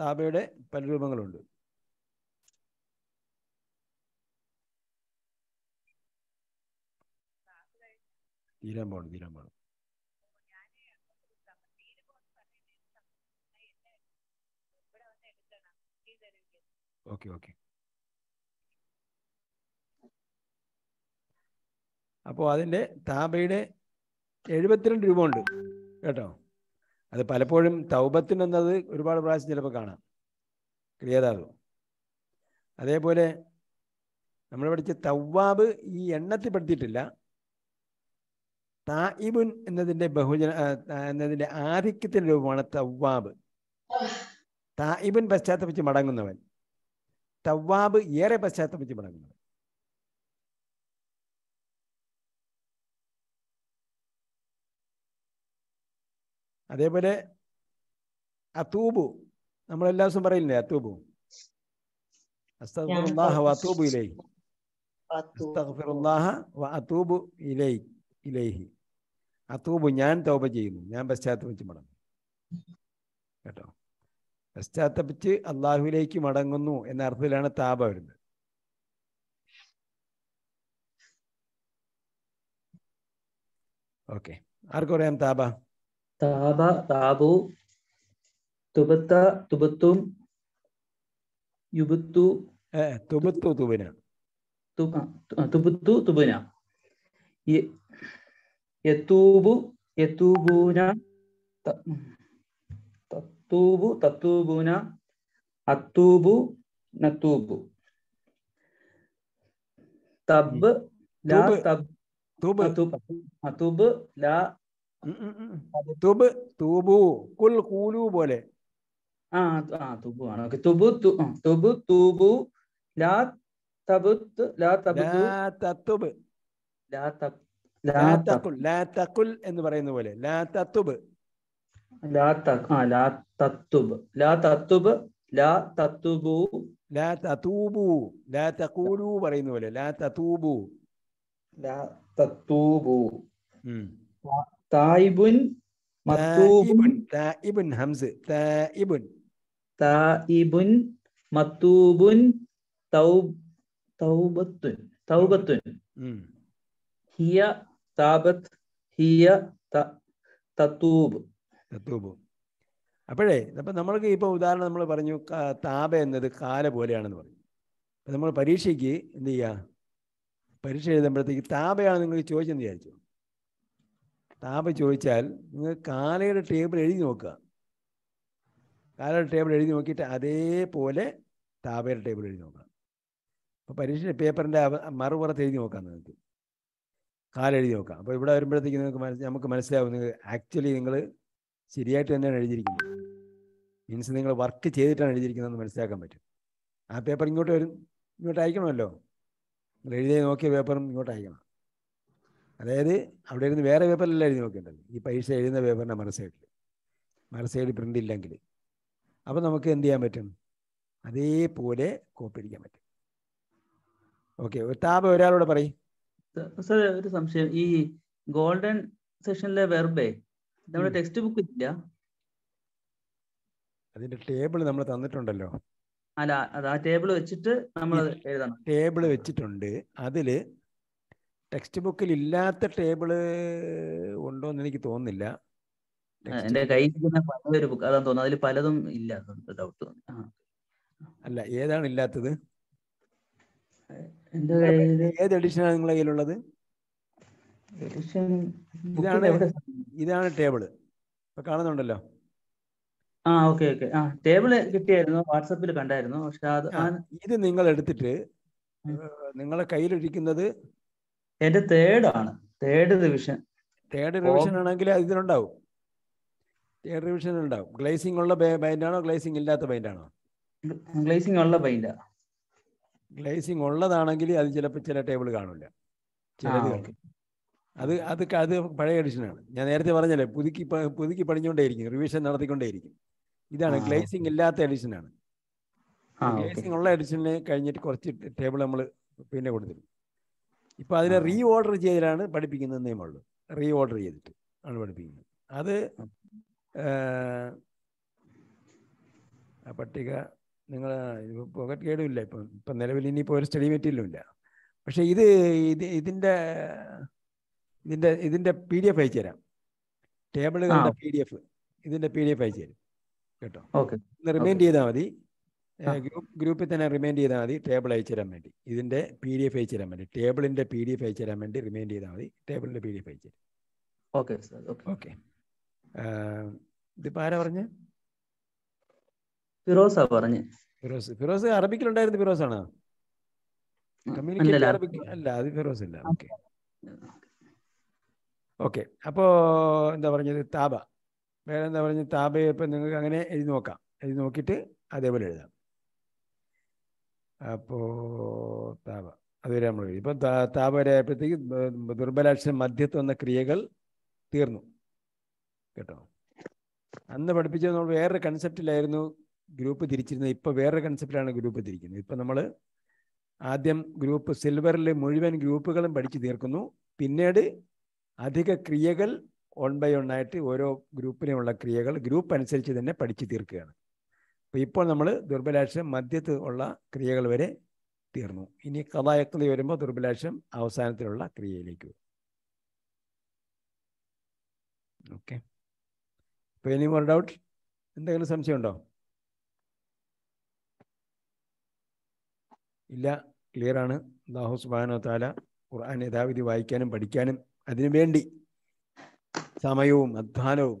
താപയുടെ പല രൂപങ്ങളുണ്ട് തീരാൻ പോണം തീരാൻ പോണം ഓക്കെ ഓക്കെ അപ്പോൾ അതിൻ്റെ താബയുടെ എഴുപത്തിരണ്ട് രൂപ ഉണ്ട് കേട്ടോ അത് പലപ്പോഴും തൗബത്തിൻ എന്നത് ഒരുപാട് പ്രാവശ്യം ചിലപ്പോൾ കാണാം ക്രിയാതാവ് അതേപോലെ നമ്മൾ പഠിച്ച തവ്വാബ് ഈ എണ്ണത്തിൽ പെടുത്തിയിട്ടില്ല തായിബുൻ എന്നതിൻ്റെ ബഹുജന എന്നതിൻ്റെ ആധിക്യത്തിൻ്റെ രൂപമാണ് തവ്വാബ് തായിബുൻ പശ്ചാത്തലപ്പിച്ച് മടങ്ങുന്നവൻ തവ്വാബ് ഏറെ പശ്ചാത്തലപ്പിച്ച് മടങ്ങുന്നവൻ അതേപോലെ അത്തൂബു നമ്മൾ എല്ലാ ദിവസവും പറയില്ലേ അത്തൂബു അത്തൂബു ഇലൈ അത്തൂബു ഇലൈ ഇലൈഹി അത്തൂബു ഞാൻ തൗബ ചെയ്യുന്നു ഞാൻ പശ്ചാത്തപിച്ച് മടങ്ങും കേട്ടോ പശ്ചാത്തപിച്ച് അള്ളാഹുവിലേക്ക് മടങ്ങുന്നു എന്ന അർത്ഥത്തിലാണ് താപ വരുന്നത് ഓക്കെ ആർക്കറിയാം താപ താപ താപു തുബത്ത തുബത്തും യുബത്തു തുബത്തു തുബന തുബത്തു തുബന യത്തൂബു യത്തൂബൂന തത്തൂബു തത്തൂബൂന അത്തൂബു നത്തൂബു തബ് ലാ തബ് തൂബ് ലാ തുബ് തൂബു കുൽ കൂലു പോലെ ആ ആ തുബു ആണ് ഓക്കെ തുബു തുബു ലാ തബുത്ത് ലാ തബുത്ത് ലാ ലാ തബ് ലാ തഖുൽ എന്ന് പറയുന്ന പോലെ ലാ തത്തുബ് ലാ തഖ് ആ ലാ തത്തുബ് ലാ തത്തുബ് ലാ തത്തുബു ലാ തതൂബു ലാ തഖൂലു പറയുന്ന പോലെ ലാ തതൂബു ലാ തത്തൂബു തായിബുൻ മത്തൂബുൻ തായിബുൻ ഹംസ് തായിബുൻ തായിബുൻ മത്തൂബുൻ തൗബത്തുൻ തൗബത്തുൻ ഹിയ താബത്ത് ഹിയ തത്തൂബ് തത്തൂബ് അപ്പോഴേ അപ്പം നമ്മൾക്ക് ഇപ്പോൾ ഉദാഹരണം നമ്മൾ പറഞ്ഞു താപ എന്നത് കാല പോലെയാണെന്ന് പറഞ്ഞു അപ്പം നമ്മൾ പരീക്ഷയ്ക്ക് എന്ത് ചെയ്യുക പരീക്ഷ എഴുതുമ്പോഴത്തേക്ക് താപയാണ് നിങ്ങൾ ചോദിച്ചെന്ന് വിചാരിച്ചു താപ ചോദിച്ചാൽ നിങ്ങൾ കാലയുടെ ടേബിൾ എഴുതി നോക്കുക കാലയുടെ ടേബിൾ എഴുതി നോക്കിയിട്ട് അതേപോലെ താപയുടെ ടേബിൾ എഴുതി നോക്കുക അപ്പോൾ പരീക്ഷയുടെ പേപ്പറിൻ്റെ മറുപുറത്ത് എഴുതി നോക്കാം നിങ്ങൾക്ക് കാലെഴുതി നോക്കാം അപ്പോൾ ഇവിടെ വരുമ്പോഴത്തേക്ക് നിങ്ങൾക്ക് മനസ്സിൽ നമുക്ക് മനസ്സിലാവും നിങ്ങൾ ആക്ച്വലി നിങ്ങൾ ശരിയായിട്ട് തന്നെയാണ് എഴുതിയിരിക്കുന്നത് മീൻസ് നിങ്ങൾ വർക്ക് ചെയ്തിട്ടാണ് എഴുതിയിരിക്കുന്നതെന്ന് മനസ്സിലാക്കാൻ പറ്റും ആ പേപ്പർ ഇങ്ങോട്ട് വരും ഇങ്ങോട്ട് അയക്കണമല്ലോ നിങ്ങൾ എഴുതി നോക്കിയ പേപ്പറും ഇങ്ങോട്ട് അയക്കണം അതായത് അവിടെ ഇരുന്ന് വേറെ പേപ്പറിലല്ല എഴുതി നോക്കേണ്ടത് ഈ പൈസ എഴുതുന്ന പേപ്പറിൻ്റെ മറുസൈഡിൽ മറുസൈഡ് പ്രിൻ്റ് ഇല്ലെങ്കിൽ അപ്പോൾ നമുക്ക് എന്ത് ചെയ്യാൻ പറ്റും അതേപോലെ കോപ്പി അടിക്കാൻ പറ്റും ഓക്കെ താപ ഒരാളോട് പറയും സാർ ഒരു സംശയം ഈ ഗോൾഡൻ സെഷനിലെ വെർബേ നമ്മുടെ ടെക്സ്റ്റ് ബുക്ക് ഇല്ല അതിന്റെ ടേബിൾ നമ്മൾ തന്നിട്ടുണ്ടല്ലോ അല്ല അത് ആ ടേബിൾ വെച്ചിട്ട് നമ്മൾ എഴുതണം ടേബിൾ വെച്ചിട്ടുണ്ട് അതില് ടെക്സ്റ്റ് ബുക്കിൽ ഇല്ലാത്ത ടേബിള് ഉണ്ടോ എന്ന് എനിക്ക് തോന്നുന്നില്ല എന്റെ കയ്യിരിക്കുന്ന ബുക്ക് അതാ തോന്നുന്നു അതിൽ പലതും ഇല്ല ഡൗട്ട് അല്ല ഏതാണ് ഇല്ലാത്തത് ഏത് എഡിഷനാണ് നിങ്ങളെ കയ്യിലുള്ളത് ഇതാണ് ഇതാണ് ടേബിള് ഇപ്പൊ കാണുന്നുണ്ടല്ലോ ആ ഓക്കെ ഓക്കെ ആ ടേബിള് കിട്ടിയായിരുന്നു വാട്സപ്പിൽ കണ്ടായിരുന്നു പക്ഷെ അത് ഇത് നിങ്ങൾ എടുത്തിട്ട് നിങ്ങളെ കയ്യിലിരിക്കുന്നത് എന്റെ തേർഡ് ആണ് തേർഡ് ഡിവിഷൻ തേർഡ് റിവിഷൻ ആണെങ്കിൽ ഇതിനുണ്ടാവും തേർഡ് റിവിഷൻ ഉണ്ടാവും ഗ്ലേസിംഗ് ഉള്ള പെയിന്റ് ആണോ ഗ്ലേസിംഗ് ഇല്ലാത്ത പെയിന്റ് ആണോ ഗ്ലേസിംഗ് ഉള്ള പെയിന്റ് ഗ്ലേസിംഗ് ഉള്ളതാണെങ്കിൽ അത് ചിലപ്പോൾ ചില ടേബിൾ കാണില്ല അത് അത് അത് പഴയ എഡിഷനാണ് ഞാൻ നേരത്തെ പറഞ്ഞല്ലേ പുതുക്കി പുതുക്കി പണിഞ്ഞുകൊണ്ടേയിരിക്കും റിവിഷൻ നടത്തിക്കൊണ്ടേയിരിക്കും ഇതാണ് ഗ്ലേസിംഗ് ഇല്ലാത്ത എഡിഷനാണ് ഗ്ലേസിംഗ് ഉള്ള എഡിഷനെ കഴിഞ്ഞിട്ട് കുറച്ച് ടേബിൾ നമ്മൾ പിന്നെ കൊടുത്തിരുന്നു ഇപ്പോൾ അതിനെ റീ ഓർഡർ ചെയ്തിട്ടാണ് പഠിപ്പിക്കുന്നത് നിയമമുള്ളൂ റീ ഓർഡർ ചെയ്തിട്ട് ആണ് പഠിപ്പിക്കുന്നത് അത് ആ പട്ടിക നിങ്ങൾ പോക്കറ്റ് കേടുമില്ല ഇപ്പൊ ഇപ്പൊ നിലവിൽ ഇനിയിപ്പോ ഒരു സ്റ്റഡി മെറ്റീരിയലും ഇല്ല പക്ഷെ ഇത് ഇത് ഇതിന്റെ ഇതിന്റെ ഇതിന്റെ പി ഡി എഫ് അയച്ചു തരാം ടേബിളുകളുടെ പി ഡി എഫ് ഇതിന്റെ പി ഡി എഫ് അയച്ചു തരും കേട്ടോ റിമൈൻഡ് ചെയ്താൽ മതി ഗ്രൂപ്പിൽ തന്നെ റിമൈൻഡ് ചെയ്താൽ മതി ടേബിൾ അയച്ചു തരാൻ വേണ്ടി ഇതിന്റെ പി ഡി എഫ് അയച്ചു തരാൻ വേണ്ടി ടേബിളിന്റെ പി ഡി എഫ് അയച്ചു തരാൻ വേണ്ടി റിമൈൻഡ് ചെയ്താൽ മതി ടേബിളിന്റെ പി ഡി എഫ് അയച്ചു ഓക്കെ ഓക്കെ ഇതിപ്പോ ആരാ പറഞ്ഞ ഫിറോസാ പറഞ്ഞു ഫിറോസ് ഫിറോസ് അറബിക്കിലുണ്ടായിരുന്നു ഫിറോസ് ആണോ അല്ല അത് ഫിറോസ് ഇല്ല ഓക്കെ ഓക്കെ അപ്പോ എന്താ പറഞ്ഞത് താബ വേറെ എന്താ പറഞ്ഞത് താബയെ ഇപ്പം നിങ്ങൾക്ക് അങ്ങനെ എഴുതി നോക്കാം എഴുതി നോക്കിയിട്ട് അതേപോലെ എഴുതാം അപ്പോൾ താപ അതുവരെ നമ്മൾ കഴിഞ്ഞു ഇപ്പം താ ആയപ്പോഴത്തേക്ക് ദുർബലാക്ഷര മധ്യത്വം എന്ന ക്രിയകൾ തീർന്നു കേട്ടോ അന്ന് പഠിപ്പിച്ചത് നമ്മൾ വേറൊരു കൺസെപ്റ്റിലായിരുന്നു ഗ്രൂപ്പ് തിരിച്ചിരുന്നത് ഇപ്പോൾ വേറൊരു കൺസെപ്റ്റിലാണ് ഗ്രൂപ്പ് തിരിക്കുന്നത് ഇപ്പം നമ്മൾ ആദ്യം ഗ്രൂപ്പ് സിൽവറിൽ മുഴുവൻ ഗ്രൂപ്പുകളും പഠിച്ചു തീർക്കുന്നു പിന്നീട് അധിക ക്രിയകൾ ഓൺ ബൈ ഓൺ ആയിട്ട് ഓരോ ഗ്രൂപ്പിനെയുള്ള ക്രിയകൾ ഗ്രൂപ്പ് അനുസരിച്ച് തന്നെ പഠിച്ചു തീർക്കുകയാണ് അപ്പോൾ ഇപ്പോൾ നമ്മൾ ദുർബലാക്ഷം മധ്യത്ത് ഉള്ള ക്രിയകൾ വരെ തീർന്നു ഇനി കഥായക്തി വരുമ്പോൾ ദുർബലാക്ഷം അവസാനത്തിലുള്ള ക്രിയയിലേക്ക് വരും ഓക്കെ അപ്പോൾ ഇനി മോർ ഡൗട്ട് എന്തെങ്കിലും സംശയമുണ്ടോ ഇല്ല ക്ലിയർ ആണ് അള്ളാഹു സുബാനോ താല ഖുർആൻ യഥാവിധി വായിക്കാനും പഠിക്കാനും അതിനു വേണ്ടി സമയവും അധ്വാനവും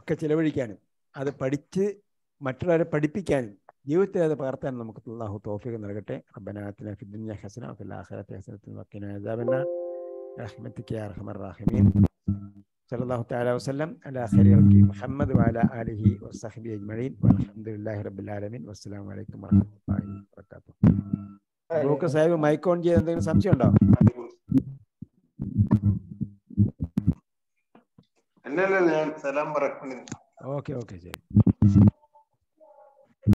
ഒക്കെ ചിലവഴിക്കാനും അത് പഠിച്ച് മറ്റുള്ളവരെ പഠിപ്പിക്കാനും ജീവിതത്തിൽ അത് പകർത്താൻ നമുക്ക് അള്ളാഹു തോഫിക്ക് നൽകട്ടെ റബ്ബനാത്തിന് ഫിദ്ദുന്യ ഹസന ഫില്ലാഹറത്തെ ഹസനത്തിന് വക്കീന അജാബന റഹ്മത്തിക്ക് അർഹമർ റാഹിമീൻ സല്ലല്ലാഹു തആല വസല്ലം അലാ ഖലീഖി മുഹമ്മദ് വഅല ആലിഹി വസ്സഹ്ബി അജ്മഈൻ വൽഹംദുലില്ലാഹി റബ്ബിൽ ആലമീൻ വസ്സലാമു അലൈക്കും വറഹ്മത്തുള്ളാഹി വബറകാതുഹു ബ്രോക്കർ സാഹിബ് മൈക്ക് ഓൺ ചെയ്ത് എന്തെങ്കിലും സംശയം ഉണ്ടോ അല്ലല്ല ഞാൻ സലാം പറഞ്ഞു ओके ओके जय